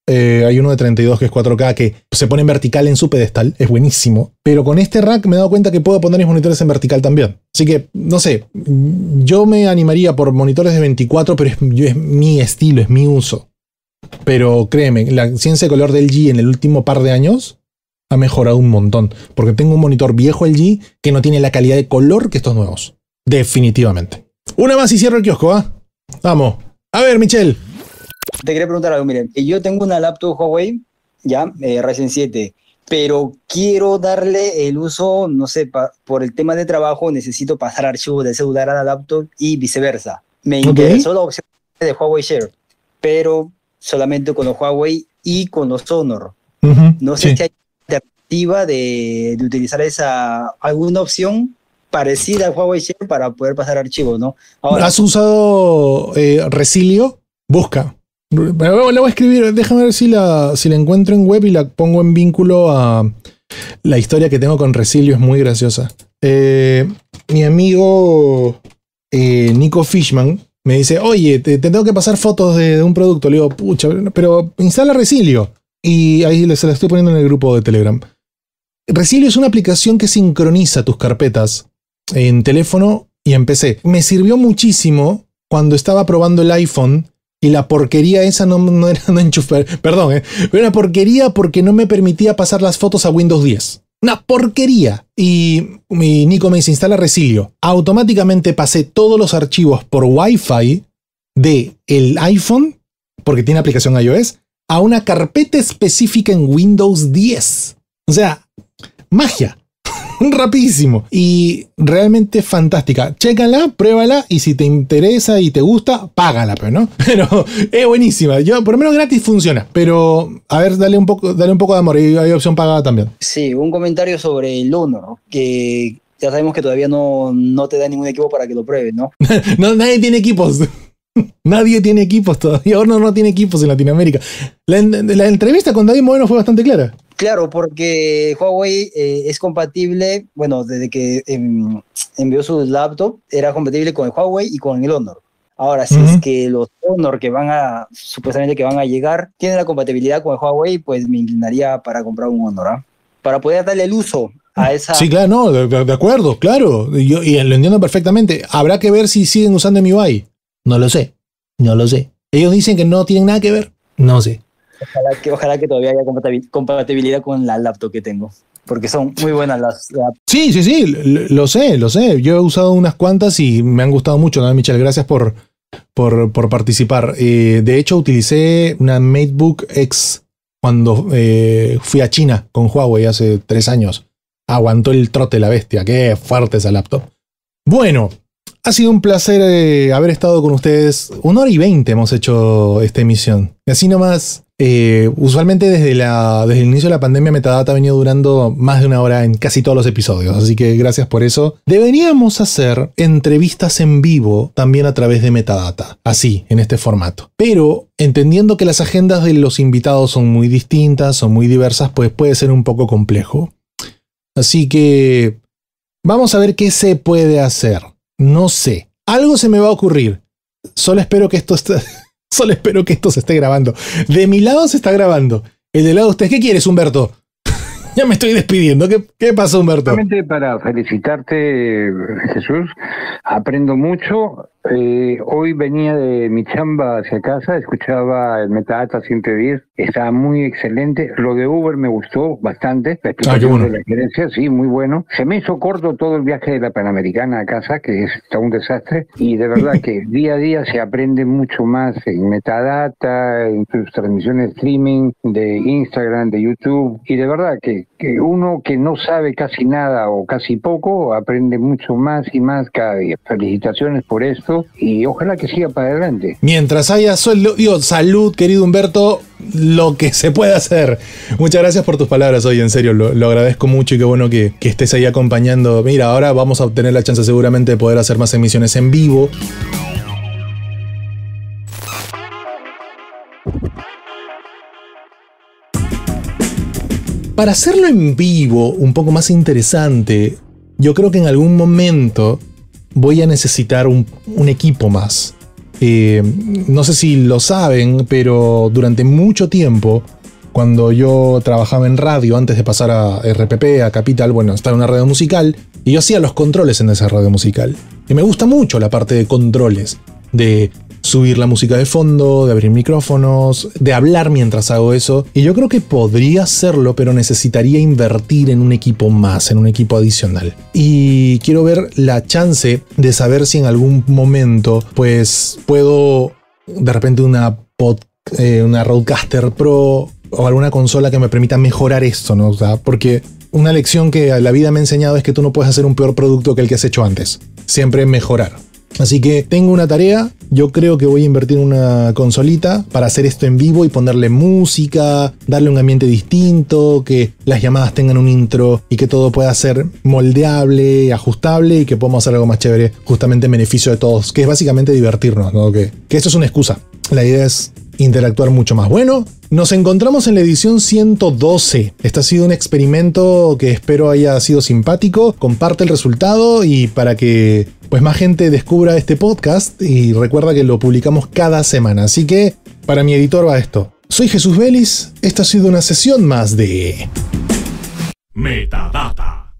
Eh, hay uno de 32 que es 4K que se pone en vertical en su pedestal, es buenísimo. Pero con este rack me he dado cuenta que puedo poner mis monitores en vertical también. Así que, no sé, yo me animaría por monitores de 24, pero es, mi estilo, es mi uso. Pero créeme, la ciencia de color del G en el último par de años ha mejorado un montón. Porque tengo un monitor viejo el G que no tiene la calidad de color que estos nuevos. Definitivamente. Una más y cierro el kiosco, ¿ah? Vamos. A ver, Michelle te quería preguntar algo, miren, eh, yo tengo una laptop Huawei, ya, eh, Ryzen 7, pero quiero darle el uso, no sé, por el tema de trabajo necesito pasar archivos de celular a la laptop y viceversa. Me interesó la opción de Huawei Share, pero solamente con los Huawei y con los Honor. no sé si hay alternativa de, de utilizar esa alguna opción parecida a Huawei Share para poder pasar archivos, ¿no? ¿Has usado eh, Resilio? Busca. La voy a escribir, déjame ver si la, si la encuentro en web y la pongo en vínculo a la historia que tengo con Resilio, es muy graciosa. Eh, mi amigo eh, Nico Fishman me dice, oye, te, tengo que pasar fotos de, de, un producto. Le digo, pucha, pero instala Resilio. Y ahí se la estoy poniendo en el grupo de Telegram. Resilio es una aplicación que sincroniza tus carpetas en teléfono y en PC. Me sirvió muchísimo cuando estaba probando el iPhone y la porquería esa no, era no enchufar, perdón, ¿eh? una porquería porque no me permitía pasar las fotos a Windows 10. Una porquería. Y mi Nico me instala Resilio. Automáticamente pasé todos los archivos por Wi-Fi de el iPhone, porque tiene aplicación iOS, a una carpeta específica en Windows 10. O sea, magia. rapidísimo. Y realmente fantástica. Chécala, pruébala y si te interesa y te gusta, págala, pero pues, no. Pero es buenísima. Yo, por lo menos gratis funciona. Pero a ver, dale un poco, dale un poco de amor. Y hay opción pagada también. Sí, un comentario sobre el Honor, que ya sabemos que todavía no, te da ningún equipo para que lo pruebes, ¿no? no nadie tiene equipos. Nadie tiene equipos todavía. Horno no tiene equipos en Latinoamérica. La, la, entrevista con David Moreno fue bastante clara. Claro, porque Huawei eh, es compatible, bueno, desde que em, envió su laptop, era compatible con el Huawei y con el Honor. Ahora, si es que los Honor que van a, supuestamente que van a llegar, tienen la compatibilidad con el Huawei, pues me inclinaría para comprar un Honor, ¿ah? Para poder darle el uso a mm. esa... Sí, claro, no, de, acuerdo, claro. Yo, y lo entiendo perfectamente. Habrá que ver si siguen usando MIUI. No lo sé, no lo sé. Ellos dicen que no tienen nada que ver. No sé. Ojalá que, ojalá que todavía haya compatibilidad con la laptop que tengo porque son muy buenas las. Sí, sí, sí, lo, sé, lo sé. Yo he usado unas cuantas y me han gustado mucho, ¿no, Michelle? Gracias por, por, participar. Eh, de hecho, utilicé una MateBook X cuando eh, fui a China con Huawei hace tres años. Aguantó el trote la bestia. Qué fuerte esa laptop. Bueno, ha sido un placer eh, haber estado con ustedes. Una hora y veinte hemos hecho esta emisión. Y así nomás eh, usualmente desde, la, el inicio de la pandemia Metadata ha venido durando más de una hora en casi todos los episodios, así que gracias por eso. Deberíamos hacer entrevistas en vivo también a través de Metadata, así, en este formato. Pero entendiendo que las agendas de los invitados son muy distintas, son muy diversas, pues puede ser un poco complejo. Así que vamos a ver qué se puede hacer. No sé. Algo se me va a ocurrir. Solo espero que esto... esté... Solo espero que esto se esté grabando. De mi lado se está grabando. El de lado de ustedes. ¿Qué quieres, Humberto? ya me estoy despidiendo. ¿Qué, pasa Humberto? para felicitarte, Jesús. Aprendo mucho eh, hoy venía de mi chamba hacia casa, escuchaba el Metadata 110, estaba muy excelente. Lo de Uber me gustó bastante, la ah, sí, muy bueno. Se me hizo corto todo el viaje de la Panamericana a casa, que es está un desastre, y de verdad que día a día se aprende mucho más en Metadata, en sus transmisiones streaming de Instagram, de YouTube, y de verdad que, que uno que no sabe casi nada o casi poco, aprende mucho más y más cada día. Felicitaciones por esto y ojalá que siga para adelante. Mientras haya sol, digo, salud, querido Humberto, lo que se puede hacer. Muchas gracias por tus palabras hoy, en serio, lo, agradezco mucho y qué bueno que, que estés ahí acompañando. Mira, ahora vamos a obtener la chance seguramente de poder hacer más emisiones en vivo. Para hacerlo en vivo un poco más interesante, yo creo que en algún momento voy a necesitar un, equipo más. Eh, no sé si lo saben, pero durante mucho tiempo, cuando yo trabajaba en radio, antes de pasar a RPP, a Capital, bueno, estaba en una radio musical, y yo hacía los controles en esa radio musical. Y me gusta mucho la parte de controles, de subir la música de fondo, de abrir micrófonos, de hablar mientras hago eso. Y yo creo que podría hacerlo, pero necesitaría invertir en un equipo más, en un equipo adicional. Y quiero ver la chance de saber si en algún momento, pues puedo de repente una, eh, una Roadcaster Pro o alguna consola que me permita mejorar esto, ¿no? porque una lección que la vida me ha enseñado es que tú no puedes hacer un peor producto que el que has hecho antes. Siempre mejorar. Así que tengo una tarea, yo creo que voy a invertir en una consolita para hacer esto en vivo y ponerle música, darle un ambiente distinto, que las llamadas tengan un intro y que todo pueda ser moldeable, ajustable y que podamos hacer algo más chévere justamente en beneficio de todos, que es básicamente divertirnos, ¿no? Que, que esto es una excusa. La idea es interactuar mucho más. Bueno, nos encontramos en la edición 112. Este ha sido un experimento que espero haya sido simpático. Comparte el resultado y para que pues más gente descubra este podcast y recuerda que lo publicamos cada semana. Así que para mi editor va esto. Soy Jesús Vélez, esta ha sido una sesión más de... Metadata.